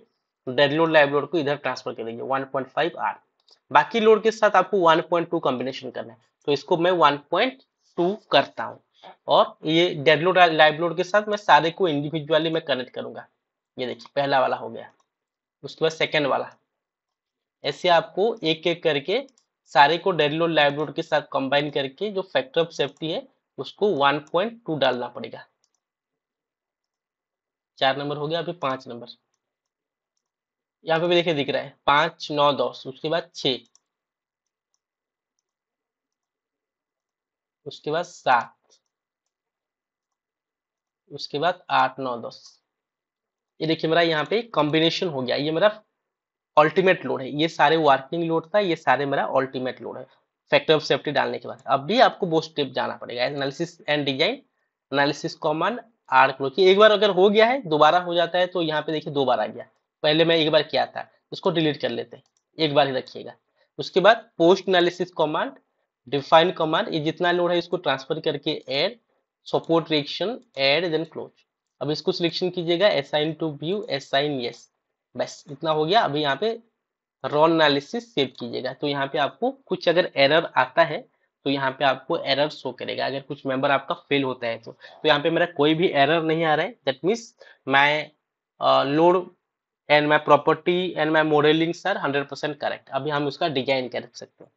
डेड लोड लाइव लोड को इधर ट्रांसफर कर देंगे 1.5 आर बाकी लोड के साथ आपको 1.2 कॉम्बिनेशन करना है तो इसको मैं 1.2 करता हूँ और ये डेड लोड लाइव लोड के साथ मैं सारे को इंडिविजुअली मैं कनेक्ट करूंगा ये देखिए पहला वाला हो गया उसके बाद सेकेंड वाला ऐसे आपको एक एक करके सारे को डेड लोड लाइव लोड के साथ कंबाइन करके जो फैक्टर ऑफ सेफ्टी है उसको 1.2 डालना पड़ेगा चार नंबर हो गया अभी पांच नंबर यहाँ पे भी देखिए दिख रहा है पांच नौ दस उसके बाद छ उसके बाद सात उसके बाद आठ नौ दस ये देखिए मेरा यहाँ पे कॉम्बिनेशन हो गया ये मेरा अल्टीमेट लोड है ये सारे वर्किंग लोड था ये सारे मेरा अल्टीमेट लोड है फैक्टर ऑफ सेफ्टी डालने के बाद अब भी आपको वो स्टेप जाना पड़ेगा analysis and design analysis common or close एक बार अगर हो गया है दोबारा हो जाता है तो यहाँ पे देखिए दो बार आ गया पहले मैं एक बार किया था इसको डिलीट कर लेते हैं एक बार ही रखिएगा उसके बाद post analysis command define command ये जितना लोड है इसको ट्रांसफर करके add support reaction add then close अब इसको सिलेक्शन कीजिएगा assign to view assign yes बस इतना हो गया अभी यहाँ पे रॉ एनालिसिस सेव कीजिएगा तो यहाँ पे आपको कुछ अगर एरर आता है तो यहाँ पे आपको एरर शो करेगा अगर कुछ मेंबर आपका फेल होता है तो तो यहाँ पे मेरा कोई भी एरर नहीं आ रहा है that means my load and my property and my modelling sir hundred percent correct अभी हम उसका डिजाइन कर सकते हैं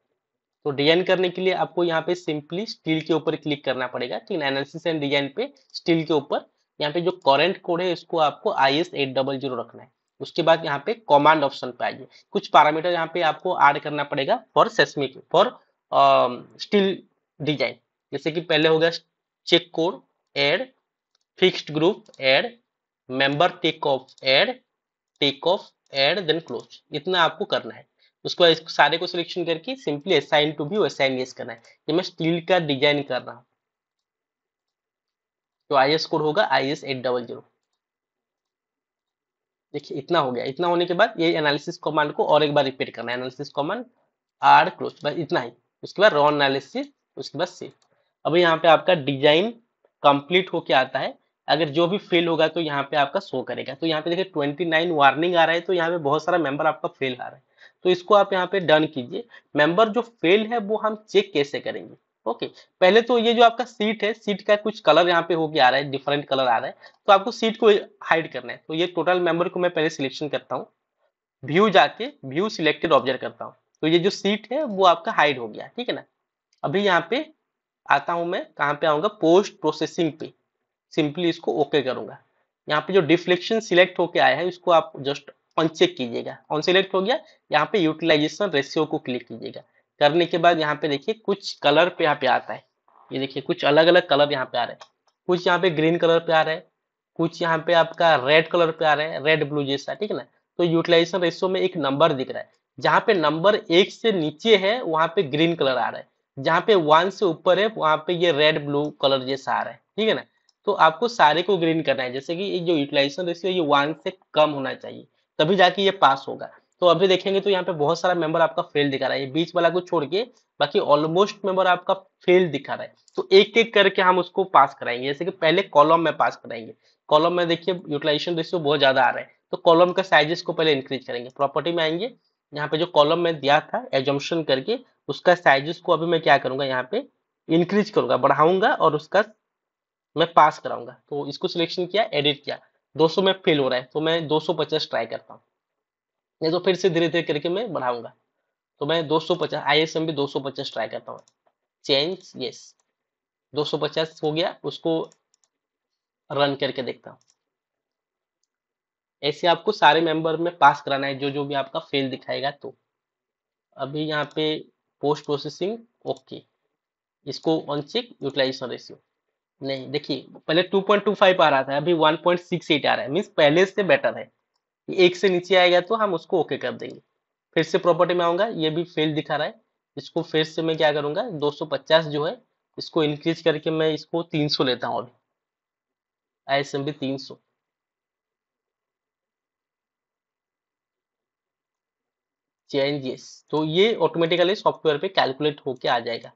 तो डिजाइन करने के लिए आपको यहाँ पे सिंपली स्टील के ऊपर क्लिक करना पड़ेगा ठीक एनालिसिस एंड डिजाइन पे स्टील के ऊपर यहाँ पे जो करंट कोड है इसको आपको I S eight double zero रखना है उसके बाद यहाँ पे कमांड ऑप्शन पे आइए कुछ पैरामीटर यहाँ पे आपको ऐड करना पड़ेगा for seismic for steel design जैसे कि पहले हो गया check code add fixed group add member take off add take off add then close इतना आपको करना है उसके बाद सारे को सिलेक्शन करके simply assign to view assign yes करना है ये मैं स्टील का डिजाइन कर रहा हूँ तो आई एस कोड होगा I S eight double zero देखिए इतना हो गया इतना होने के बाद ये एनालिसिस कमांड को और एक बार रिपीट करना है एनालिसिस कमांड आर क्लोज बस इतना ही उसके बाद रॉ एनालिसिस उसके बाद सेव अब यहाँ पे आपका डिजाइन कंप्लीट होके आता है अगर जो भी फेल होगा तो यहाँ पे आपका शो करेगा तो यहाँ पे देखिए 29 वार्निंग आ रहा है तो यहाँ पे बहुत सारा मेंबर आपका फेल आ रहा है तो इसको आप यहाँ पे डन कीजिए मेंबर जो फेल है वो हम चेक कैसे करेंगे ओके पहले तो ये जो आपका सीट है सीट का कुछ कलर यहाँ पे होके आ रहा है डिफरेंट कलर आ रहा है तो आपको सीट को हाइड करना है तो ये टोटल मेंबर को मैं पहले सिलेक्शन करता हूँ व्यू जाके व्यू सिलेक्टेड ऑब्जर्व करता हूँ तो ये जो सीट है वो आपका हाइड हो गया ठीक है ना अभी यहाँ पे आता हूँ मैं कहाँ पे आऊंगा पोस्ट प्रोसेसिंग पे सिंपली इसको ओके करूंगा यहाँ पे जो डिफ्लेक्शन सिलेक्ट होके आया है इसको आप जस्ट अनचेक कीजिएगा ऑन सिलेक्ट हो गया यहाँ पे यूटिलाइजेशन रेशियो को क्लिक कीजिएगा करने के बाद यहाँ पे देखिए कुछ कलर पे यहाँ पे आता है ये देखिए कुछ अलग अलग कलर यहाँ पे आ रहे हैं कुछ यहाँ पे ग्रीन कलर पे आ रहे हैं कुछ यहाँ पे आपका रेड कलर पे आ रहे हैं रेड ब्लू जैसा ठीक है ना तो यूटिलाइजेशन रेशियो में एक नंबर दिख रहा है जहाँ पे नंबर एक से नीचे है वहाँ पे ग्रीन कलर आ रहा है जहाँ पे वन से ऊपर है वहाँ पे ये रेड ब्लू कलर जैसा आ रहा है ठीक है ना तो आपको सारे को ग्रीन करना है जैसे कि जो यूटिलाइजेशन रेशियो ये वन से कम होना चाहिए तभी जाके ये पास होगा तो अभी देखेंगे तो यहाँ पे बहुत सारा मेंबर आपका फेल दिखा रहा है ये बीच वाला को छोड़ के बाकी ऑलमोस्ट मेंबर आपका फेल दिखा रहा है तो एक एक करके हम उसको पास कराएंगे जैसे कि पहले कॉलम में पास कराएंगे कॉलम में देखिए यूटिलाइजेशन रेशियो बहुत ज्यादा आ रहा है तो कॉलम का साइजेस को पहले इंक्रीज करेंगे प्रॉपर्टी में आएंगे यहाँ पे जो कॉलम में दिया था एजम्पन करके उसका साइजेस को अभी मैं क्या करूंगा यहाँ पे इंक्रीज करूंगा बढ़ाऊंगा और उसका मैं पास कराऊंगा तो इसको सिलेक्शन किया एडिट किया 200 में फेल हो रहा है तो मैं 250 ट्राई करता हूँ नहीं तो फिर से धीरे धीरे करके मैं बढ़ाऊंगा तो मैं 250 एम भी 250 ट्राई करता हूँ चेंज यस 250 हो गया उसको रन करके देखता हूँ ऐसे आपको सारे मेंबर में पास कराना है जो जो भी आपका फेल दिखाएगा तो अभी यहाँ पे पोस्ट प्रोसेसिंग ओके इसको ऑन चेक यूटिलाइजेशन रेशियो नहीं देखिए पहले 2.25 आ रहा था अभी 1.68 आ रहा है मीन्स पहले से बेटर है एक से नीचे आएगा तो हम उसको ओके कर देंगे फिर से प्रॉपर्टी में आऊंगा ये भी फेल दिखा रहा है इसको फिर से मैं क्या करूंगा 250 जो है इसको इंक्रीज करके मैं इसको 300 लेता हूँ अभी आई एस एम बी तीन सौ चेंजेस तो ये ऑटोमेटिकली सॉफ्टवेयर पे कैलकुलेट होके आ जाएगा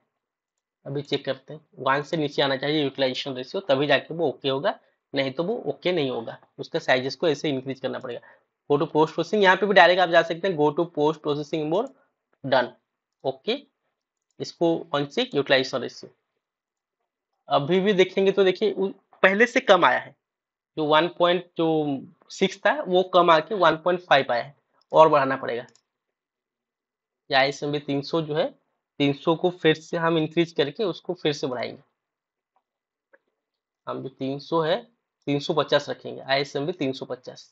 अभी चेक करते हैं वन से नीचे आना चाहिए यूटिलाइजेशन रेशियो तभी जाके वो ओके होगा नहीं तो वो ओके नहीं होगा उसका साइजेस को ऐसे इंक्रीज करना पड़ेगा गो टू पोस्ट प्रोसेसिंग यहाँ पे भी डायरेक्ट आप जा सकते हैं go to post processing more done okay इसको वन से यूटिलाइजेशन रेशियो अभी भी देखेंगे तो देखिए पहले से कम आया है जो वन पॉइंट जो सिक्स था वो कम आके वन पॉइंट फाइव आया है और बढ़ाना पड़ेगा या इस समय तीन सौ जो है तीन सौ को फिर से हम इंक्रीज करके उसको फिर से बढ़ाएंगे हम जो तीन सौ है तीन सौ पचास रखेंगे आई एस एम भी तीन सौ पचास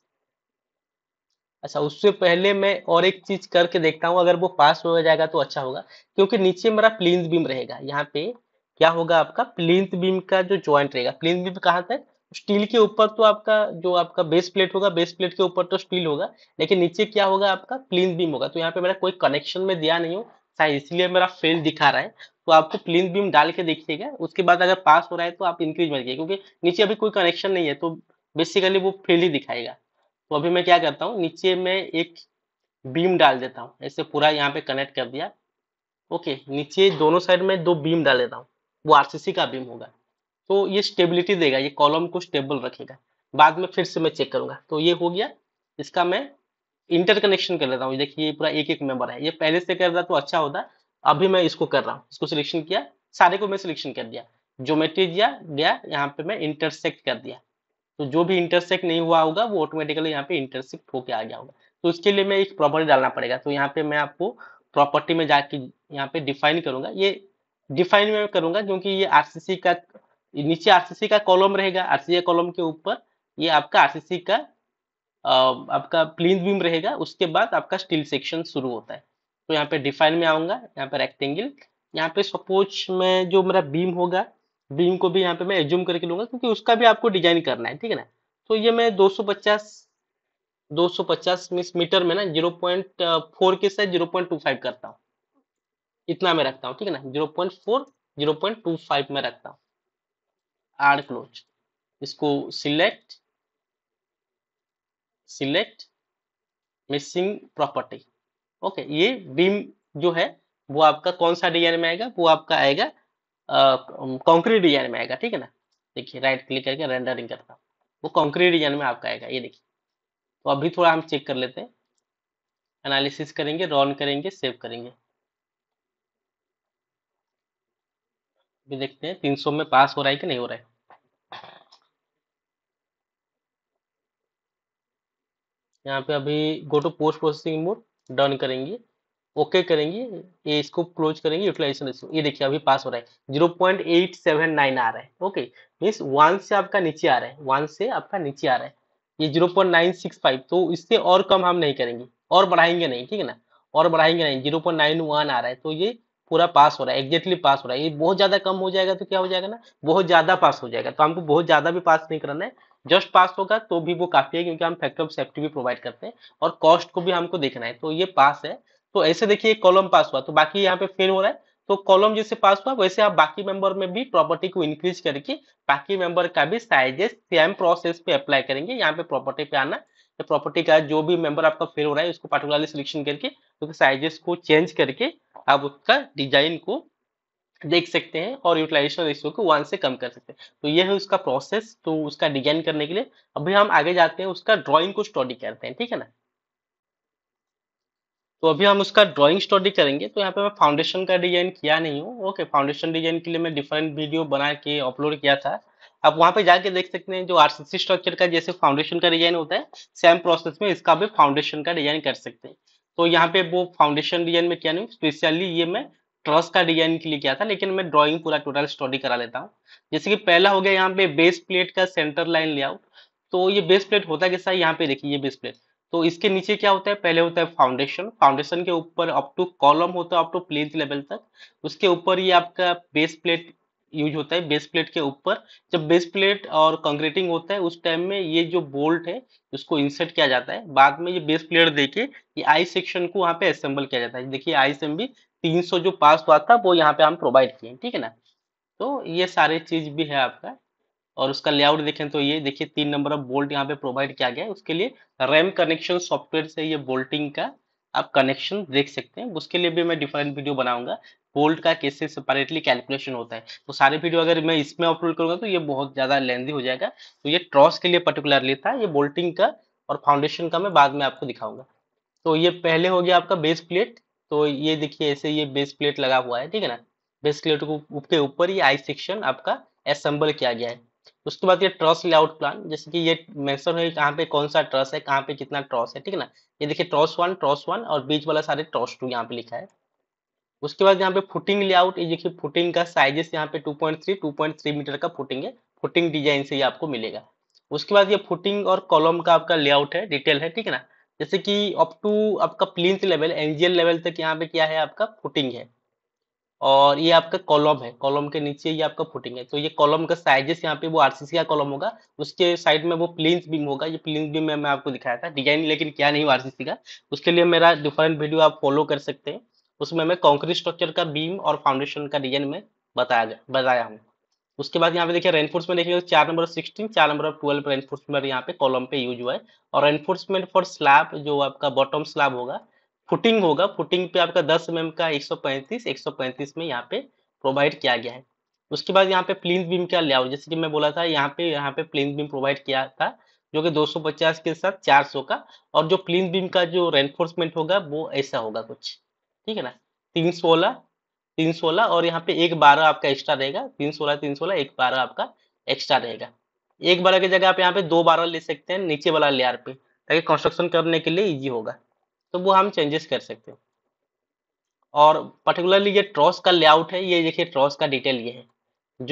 अच्छा उससे पहले मैं और एक चीज करके देखता हूँ अगर वो पास हो जाएगा तो अच्छा होगा क्योंकि नीचे मेरा प्लिंथ बीम रहेगा यहाँ पे क्या होगा आपका प्लिंथ बीम का जो ज्वाइंट रहेगा प्लिंथ बीम कहाँ था स्टील के ऊपर तो आपका जो आपका बेस प्लेट होगा बेस प्लेट के ऊपर तो स्टील होगा लेकिन नीचे क्या होगा आपका प्लिंथ बीम होगा तो यहाँ पे मेरा कोई कनेक्शन में दिया नहीं हूँ शायद इसलिए मेरा फेल दिखा रहा है तो आपको प्लिन बीम डाल के देखिएगा उसके बाद अगर पास हो रहा है तो आप इंक्रीज मत कीजिए क्योंकि नीचे अभी कोई कनेक्शन नहीं है तो बेसिकली वो फेल ही दिखाएगा तो अभी मैं क्या करता हूँ नीचे मैं एक बीम डाल देता हूँ ऐसे पूरा यहाँ पे कनेक्ट कर दिया ओके नीचे दोनों साइड में दो बीम डाल देता हूँ वो आर का बीम होगा तो ये स्टेबिलिटी देगा ये कॉलम को स्टेबल रखेगा बाद में फिर से मैं चेक करूंगा तो ये हो गया इसका मैं इंटरकनेक्शन कर लेता हूँ देखिए पूरा एक एक मेंबर है ये पहले से कर रहा तो अच्छा होता अभी मैं इसको कर रहा हूँ इसको सिलेक्शन किया सारे को मैं सिलेक्शन कर दिया ज्योमेट्री दिया गया यहाँ पे मैं इंटरसेक्ट कर दिया तो जो भी इंटरसेक्ट नहीं हुआ होगा वो ऑटोमेटिकली यहाँ पे इंटरसेक्ट होके आ गया होगा तो उसके लिए मैं एक प्रॉपर्टी डालना पड़ेगा तो यहाँ पे मैं आपको प्रॉपर्टी में जाके यहाँ पे डिफाइन करूंगा ये डिफाइन में करूंगा क्योंकि ये आरसीसी का नीचे आरसीसी का कॉलम रहेगा आरसीसी कॉलम के ऊपर ये आपका आरसीसी का आपका प्लेन बीम रहेगा उसके बाद आपका स्टील सेक्शन शुरू होता है तो यहाँ पे डिफाइन में आऊंगा यहाँ पे रेक्टेंगल यहाँ पे सपोज में जो मेरा बीम होगा बीम को भी यहाँ पे मैं एज्यूम करके लूंगा क्योंकि उसका भी आपको डिजाइन करना है ठीक है ना तो ये मैं 250 250 मीटर में ना 0.4 के साथ 0.25 करता हूँ इतना मैं रखता हूँ ठीक है ना 0.4 0.25 में रखता हूँ आर क्लोज इसको select select missing property okay ये बीम जो है वो आपका कौन सा डिजाइन में आएगा वो आपका आएगा कॉन्क्रीट डिजाइन में आएगा ठीक है ना देखिए राइट क्लिक करके रेंडरिंग करता हूँ वो कॉन्क्रीट डिजाइन में आपका आएगा ये देखिए तो अभी थोड़ा हम चेक कर लेते हैं एनालिसिस करेंगे रॉन करेंगे सेव करेंगे भी देखते हैं सौ में पास हो रहा है कि नहीं हो रहा है यहाँ पे अभी go to post processing mode done करेंगे ओके करेंगे ये इसको क्लोज करेंगे यूटिलाइजेशन रेशियो ये देखिए अभी पास हो रहा है zero point eight seven nine आ रहा है ओके मीन्स वन से आपका नीचे आ रहा है वन से आपका नीचे आ रहा है ये zero point nine six five तो इससे और कम हम नहीं करेंगे और बढ़ाएंगे नहीं ठीक है ना और बढ़ाएंगे नहीं जीरो पॉइंट नाइन वन आ रहा है तो ये पूरा पास हो रहा है एग्जैक्टली पास हो रहा है ये बहुत ज्यादा कम हो जाएगा तो क्या हो जाएगा ना बहुत ज्यादा पास हो जाएगा तो हमको बहुत ज्यादा भी पास नहीं करना है जस्ट पास होगा तो भी वो काफी है क्योंकि हम फैक्टर ऑफ सेफ्टी भी प्रोवाइड करते हैं और कॉस्ट को भी हमको देखना है तो ये पास है तो ऐसे देखिए कॉलम पास हुआ तो बाकी यहाँ पे फेल हो रहा है तो कॉलम जैसे पास हुआ वैसे आप बाकी मेंबर में भी प्रॉपर्टी को इंक्रीज करके बाकी मेंबर का भी साइजेस सेम प्रोसेस पे अप्लाई करेंगे यहाँ पे प्रॉपर्टी पे आना प्रॉपर्टी तो का जो भी मेंबर आपका फेल हो रहा है उसको पार्टिकुलरली सिलेक्शन करके उसके तो साइजेस को चेंज करके आप उसका डिजाइन को देख सकते हैं और यूटिलाइजेशन रेशियो को वन से कम कर सकते हैं तो यह है उसका प्रोसेस तो उसका डिजाइन करने के लिए अभी हम आगे जाते हैं उसका ड्राइंग को स्टडी करते हैं ठीक है ना तो अभी हम उसका ड्राइंग स्टडी करेंगे तो यहाँ पे मैं फाउंडेशन का डिजाइन किया नहीं हूँ ओके फाउंडेशन डिजाइन के लिए मैं डिफरेंट वीडियो बना के अपलोड किया था आप वहाँ पे जाके देख सकते हैं जो आरसीसी स्ट्रक्चर का जैसे फाउंडेशन का डिजाइन होता है सेम प्रोसेस में इसका भी फाउंडेशन का डिजाइन कर सकते हैं तो यहाँ पे वो फाउंडेशन डिजाइन में किया नहीं स्पेशली ये मैं ट्रस का डिजाइन के लिए किया था लेकिन मैं ड्राइंग पूरा टोटल स्टडी करा लेता हूँ जैसे कि पहला हो गया यहाँ पे बेस प्लेट का सेंटर लाइन लेआउट तो ये बेस प्लेट होता है कैसा यहाँ पे देखिए ये बेस प्लेट तो इसके नीचे क्या होता है पहले होता है फाउंडेशन फाउंडेशन के ऊपर अप टू कॉलम होता है अप टू प्लेथ लेवल तक उसके ऊपर ये आपका बेस प्लेट यूज होता है बेस प्लेट के ऊपर जब बेस प्लेट और कंक्रीटिंग होता है उस टाइम में ये जो बोल्ट है उसको इंसर्ट किया जाता है बाद में ये बेस प्लेट देके ये आई सेक्शन को वहाँ पे असेंबल किया जाता है देखिए आई सेम भी तीन जो पास हुआ था वो यहाँ पे हम प्रोवाइड किए ठीक है ना तो ये सारे चीज भी है आपका और उसका लेआउट देखें तो ये देखिए तीन नंबर ऑफ बोल्ट यहाँ पे प्रोवाइड किया गया है उसके लिए रैम कनेक्शन सॉफ्टवेयर से ये बोल्टिंग का आप कनेक्शन देख सकते हैं उसके लिए भी मैं डिफरेंट वीडियो बनाऊंगा होल्ड का कैसे सेपरेटली कैलकुलेशन होता है तो सारे वीडियो अगर मैं इसमें अपलोड करूंगा तो ये बहुत ज़्यादा लेंदी हो जाएगा तो ये ट्रॉस के लिए पर्टिकुलरली था ये बोल्टिंग का और फाउंडेशन का मैं बाद में आपको दिखाऊंगा तो ये पहले हो गया आपका बेस प्लेट तो ये देखिए ऐसे ये बेस प्लेट लगा हुआ है ठीक है ना बेस प्लेट के ऊपर ये आई सेक्शन आपका असेंबल किया गया है उसके बाद ये ट्रॉस लेआउट प्लान जैसे कि ये मेंशन है कहाँ पे कौन सा ट्रस है कहाँ पे कितना ट्रॉस है ठीक है ना ये देखिए ट्रॉस वन ट्रॉस वन और बीच वाला सारे ट्रॉस टू यहाँ पे लिखा है उसके बाद यहाँ पे फुटिंग लेआउट ये देखिए फुटिंग का साइजेस यहाँ पे 2.3 2.3 मीटर का फुटिंग है फुटिंग डिजाइन से ये आपको मिलेगा उसके बाद ये फुटिंग और कॉलम का आपका लेआउट है डिटेल है ठीक है ना जैसे कि अप टू आपका प्लिंथ लेवल एनजीएल लेवल तक यहाँ पे क्या है आपका फुटिंग है और ये आपका कॉलम है कॉलम के नीचे ये आपका फुटिंग है तो ये कॉलम का साइजेस यहाँ पे वो आरसीसी का कॉलम होगा उसके साइड में वो प्लिंथ बीम होगा ये प्लिंथ बीम में मैं आपको दिखाया था डिजाइन लेकिन क्या नहीं आरसीसी का उसके लिए मेरा डिफरेंट वीडियो आप फॉलो कर सकते हैं उसमें मैं कॉन्क्रीट स्ट्रक्चर का बीम और फाउंडेशन का डिजाइन में बताया बताया हूँ उसके बाद यहाँ पे देखिए रेनफोर्समेंट देखिए चार नंबर सिक्सटीन चार नंबर ट्वेल्व रेनफोर्समेंट यहाँ पे कॉलम पे यूज हुआ है और रेनफोर्समेंट फॉर स्लैब जो आपका बॉटम स्लैब होगा फुटिंग होगा फुटिंग पे आपका दस एम mm का एक सौ पैंतीस एक सौ पैंतीस में यहाँ पे प्रोवाइड किया गया है उसके बाद यहाँ पे प्लिन बीम का लिया जैसे कि मैं बोला था यहाँ पे यहाँ पे प्लीन बीम प्रोवाइड किया था जो कि 250 के साथ 400 का और जो प्लिन बीम का जो रेनफोर्समेंट होगा वो ऐसा होगा कुछ ठीक है ना तीन सोलह तीन सोलह और यहाँ पे एक बारह आपका एक्स्ट्रा रहेगा तीन सोलह तीन सोलह एक बारह आपका एक्स्ट्रा रहेगा एक बारह की जगह आप यहाँ पे दो बारह ले सकते हैं नीचे वाला लेयर पे ताकि कंस्ट्रक्शन करने के लिए इजी होगा तो वो हम चेंजेस कर सकते हैं और पर्टिकुलरली ये ट्रॉस का लेआउट है ये देखिए ट्रॉस का डिटेल ये है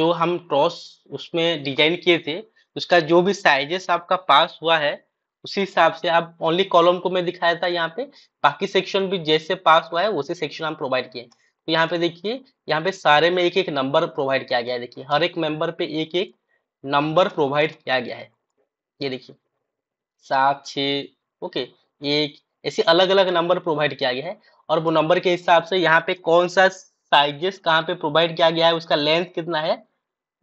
जो हम ट्रॉस उसमें डिजाइन किए थे उसका जो भी साइजेस आपका पास हुआ है उसी हिसाब से आप ओनली कॉलम को मैं दिखाया था यहाँ पे बाकी सेक्शन भी जैसे पास हुआ है वैसे सेक्शन हम प्रोवाइड किए तो यहाँ पे देखिए यहाँ पे सारे में एक एक नंबर प्रोवाइड किया गया है देखिए हर एक मेंबर पे एक एक नंबर प्रोवाइड किया गया है ये देखिए सात छ ओके एक ऐसे अलग अलग नंबर प्रोवाइड किया गया है और वो नंबर के हिसाब से यहाँ पे कौन सा साइजेस कहाँ पे प्रोवाइड किया गया है उसका लेंथ कितना है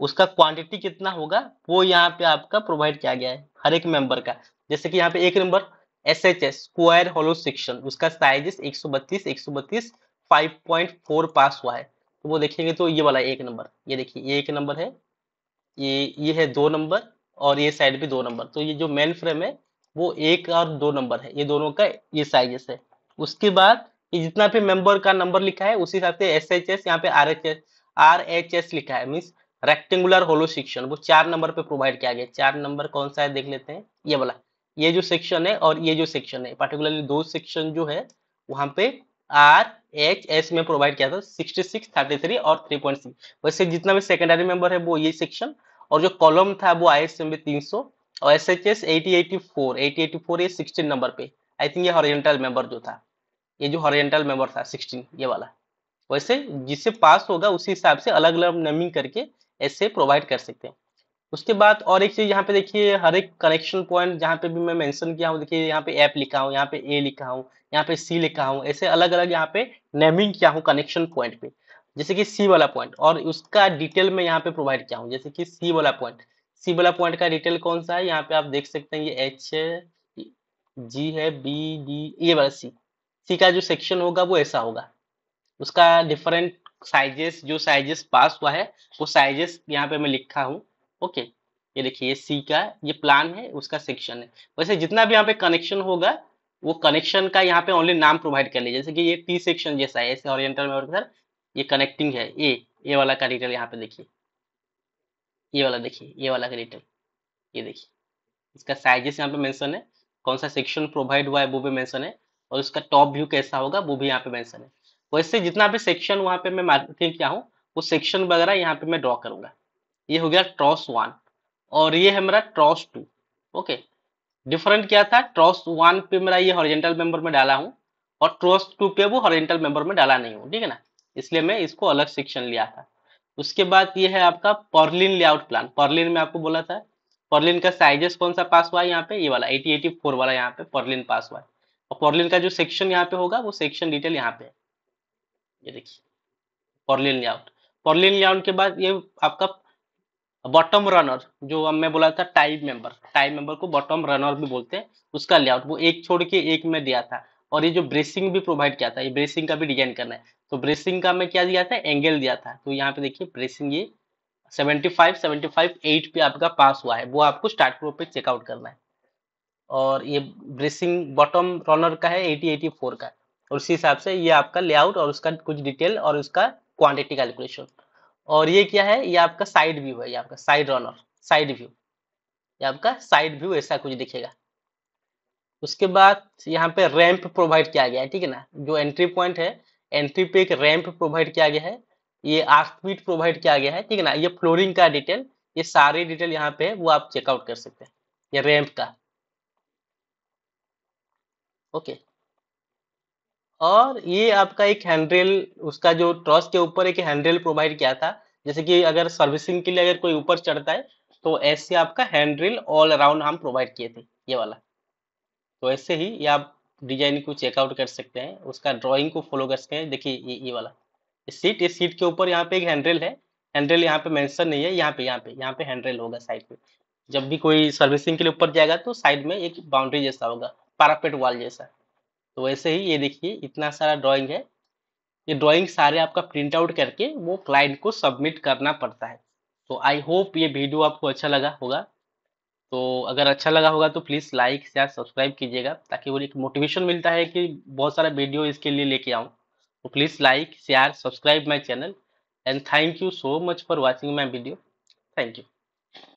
उसका क्वांटिटी कितना होगा वो यहाँ पे आपका प्रोवाइड किया गया है हर एक मेंबर का जैसे कि यहाँ पे एक number S H S square hollow section उसका साइज एक सौ बत्तीस एक सौ बत्तीस फाइव पॉइंट फोर पास हुआ है तो वो देखेंगे तो ये वाला एक नंबर ये देखिए ये एक नंबर है ये ये है दो नंबर और ये साइड भी दो नंबर तो ये जो मेन फ्रेम है वो एक और दो नंबर है ये दोनों का ये साइजेस है उसके बाद ये जितना भी मेंबर का नंबर लिखा है उसी हिसाब से एस एच एस यहाँ पे R H S R H S लिखा है मीन्स रेक्टेंगुलर होलो सेक्शन वो चार नंबर पे प्रोवाइड किया गया चार नंबर कौन सा है देख लेते हैं ये वाला ये जो सेक्शन है और ये जो सेक्शन है पर्टिकुलरली दो सेक्शन जो है वहां पे आर एच एस में प्रोवाइड किया था सिक्सटी सिक्स थर्टी थ्री और थ्री पॉइंट सिक्स वैसे जितना भी सेकेंडरी मेंबर है वो ये सेक्शन और जो कॉलम था वो आई एस एम में तीन सौ और S H S eighty eighty four eighty eighty four ये सिक्सटीन नंबर पे आई थिंक ये हॉरिजेंटल मेंबर जो था ये जो हॉरियंटल मेंबर था सिक्सटीन ये वाला वैसे जिससे पास होगा उसी हिसाब से अलग अलग नेमिंग करके ऐसे प्रोवाइड कर सकते हैं उसके बाद और एक चीज यहाँ पे देखिए हर एक कनेक्शन पॉइंट जहाँ पे भी मैं मेंशन किया हूँ देखिए यहाँ पे ऐप लिखा हूँ यहाँ पे ए लिखा हूँ यहाँ पे सी लिखा हूँ ऐसे अलग अलग यहाँ पे नेमिंग किया हूँ कनेक्शन पॉइंट पे जैसे कि सी वाला पॉइंट और उसका डिटेल में यहाँ पे प्रोवाइड किया हूँ जैसे कि सी वाला पॉइंट सी वाला पॉइंट का डिटेल कौन सा है यहाँ पे आप देख सकते हैं ये एच जी है बी डी ये वाला सी सी का जो सेक्शन होगा वो ऐसा होगा उसका डिफरेंट साइजेस जो साइजेस पास हुआ है वो साइजेस यहाँ पे मैं लिखा हूँ ओके ये देखिए सी का ये प्लान है उसका सेक्शन है वैसे जितना भी यहाँ पे कनेक्शन होगा वो कनेक्शन का यहाँ पे ओनली नाम प्रोवाइड कर लीजिए जैसे कि ये पी सेक्शन जैसा है ऐसे ओरिएंटल में और ये कनेक्टिंग है ए ए वाला का डिटेल यहाँ पे देखिए ये वाला देखिए ये वाला का डिटेल ये देखिए इसका साइजेस यहाँ पे मेंशन है कौन सा सेक्शन प्रोवाइड हुआ है वो भी मेंशन है और उसका टॉप व्यू कैसा होगा वो भी यहाँ पे मेंशन है वैसे जितना भी सेक्शन वहाँ पे मैं मार्किंग किया हूँ वो सेक्शन वगैरह यहाँ पे मैं ड्रॉ करूंगा ये हो गया ट्रॉस वन और ये है मेरा ट्रॉस टू ओके डिफरेंट क्या था ट्रॉस वन पे मेरा ये हॉरिजेंटल मेंबर में डाला हूँ और ट्रॉस टू पे वो हॉरिजेंटल मेंबर में डाला नहीं हूँ ठीक है ना इसलिए मैं इसको अलग सेक्शन लिया था उसके बाद ये है आपका पर्लिन लेआउट प्लान पर्लिन में आपको बोला था पर्लिन का साइजेस कौन सा पास हुआ है यहाँ पे ये वाला एटी एटी फोर वाला यहाँ पे पर्लिन पास हुआ है और पर्लिन का जो सेक्शन यहाँ पे होगा वो सेक्शन डिटेल यहाँ पे है ये देखिए पर्लिन लेआउट पर्लिन लेआउट के बाद ये आपका बॉटम रनर जो हमने बोला था टाइप मेंबर टाइप मेंबर को बॉटम रनर भी बोलते हैं उसका लेआउट वो एक छोड़ के एक में दिया था और ये जो ब्रेसिंग भी प्रोवाइड किया था ये ब्रेसिंग का भी डिजाइन करना है तो ब्रेसिंग का हमें क्या दिया था एंगल दिया था तो यहाँ पे देखिए ब्रेसिंग ये seventy five seventy five eight पे आपका पास हुआ है वो आपको स्टार्ट प्रोप पे चेकआउट करना है और ये ब्रेसिंग बॉटम रनर का है एटी एटी फोर का और उसी हिसाब से ये आपका लेआउट और उसका कुछ डिटेल और उसका क्वांटिटी कैलकुलेशन और ये क्या है ये आपका साइड व्यू है ये आपका साइड रनर साइड व्यू ये आपका साइड व्यू ऐसा कुछ दिखेगा उसके बाद यहाँ पे रैंप प्रोवाइड किया गया है ठीक है ना जो एंट्री पॉइंट है एंट्री पे एक रैंप प्रोवाइड किया गया है ये आर्थ पीट प्रोवाइड किया गया है ठीक है ना ये फ्लोरिंग का डिटेल ये सारे डिटेल यहाँ पे है वो आप चेकआउट कर सकते हैं ये रैंप का ओके और ये आपका एक हैंडरेल उसका जो ट्रॉस के ऊपर एक हैंडरेल प्रोवाइड किया था जैसे कि अगर सर्विसिंग के लिए अगर कोई ऊपर चढ़ता है तो ऐसे आपका हैंडरेल ऑल अराउंड हम प्रोवाइड किए थे ये वाला तो ऐसे ही ये आप डिजाइन को चेकआउट कर सकते हैं उसका ड्राइंग को फॉलो कर सकते हैं देखिए ये ये वाला सीट इस सीट के ऊपर यहाँ पे एक हैंडरेल है हैंडरेल यहाँ पे मेंशन नहीं है यहाँ पे यहाँ पे यहाँ पे हैंडरेल होगा साइड पे जब भी कोई सर्विसिंग के लिए ऊपर जाएगा तो साइड में एक बाउंड्री जैसा होगा पारापेट वॉल जैसा तो वैसे ही ये देखिए इतना सारा ड्राइंग है ये ड्राइंग सारे आपका प्रिंट आउट करके वो क्लाइंट को सबमिट करना पड़ता है तो आई होप ये वीडियो आपको अच्छा लगा होगा तो अगर अच्छा लगा होगा तो प्लीज़ लाइक या सब्सक्राइब कीजिएगा ताकि वो एक मोटिवेशन मिलता है कि बहुत सारा वीडियो इसके लिए लेके आऊँ तो please like share subscribe my channel and thank you so much for watching my video thank you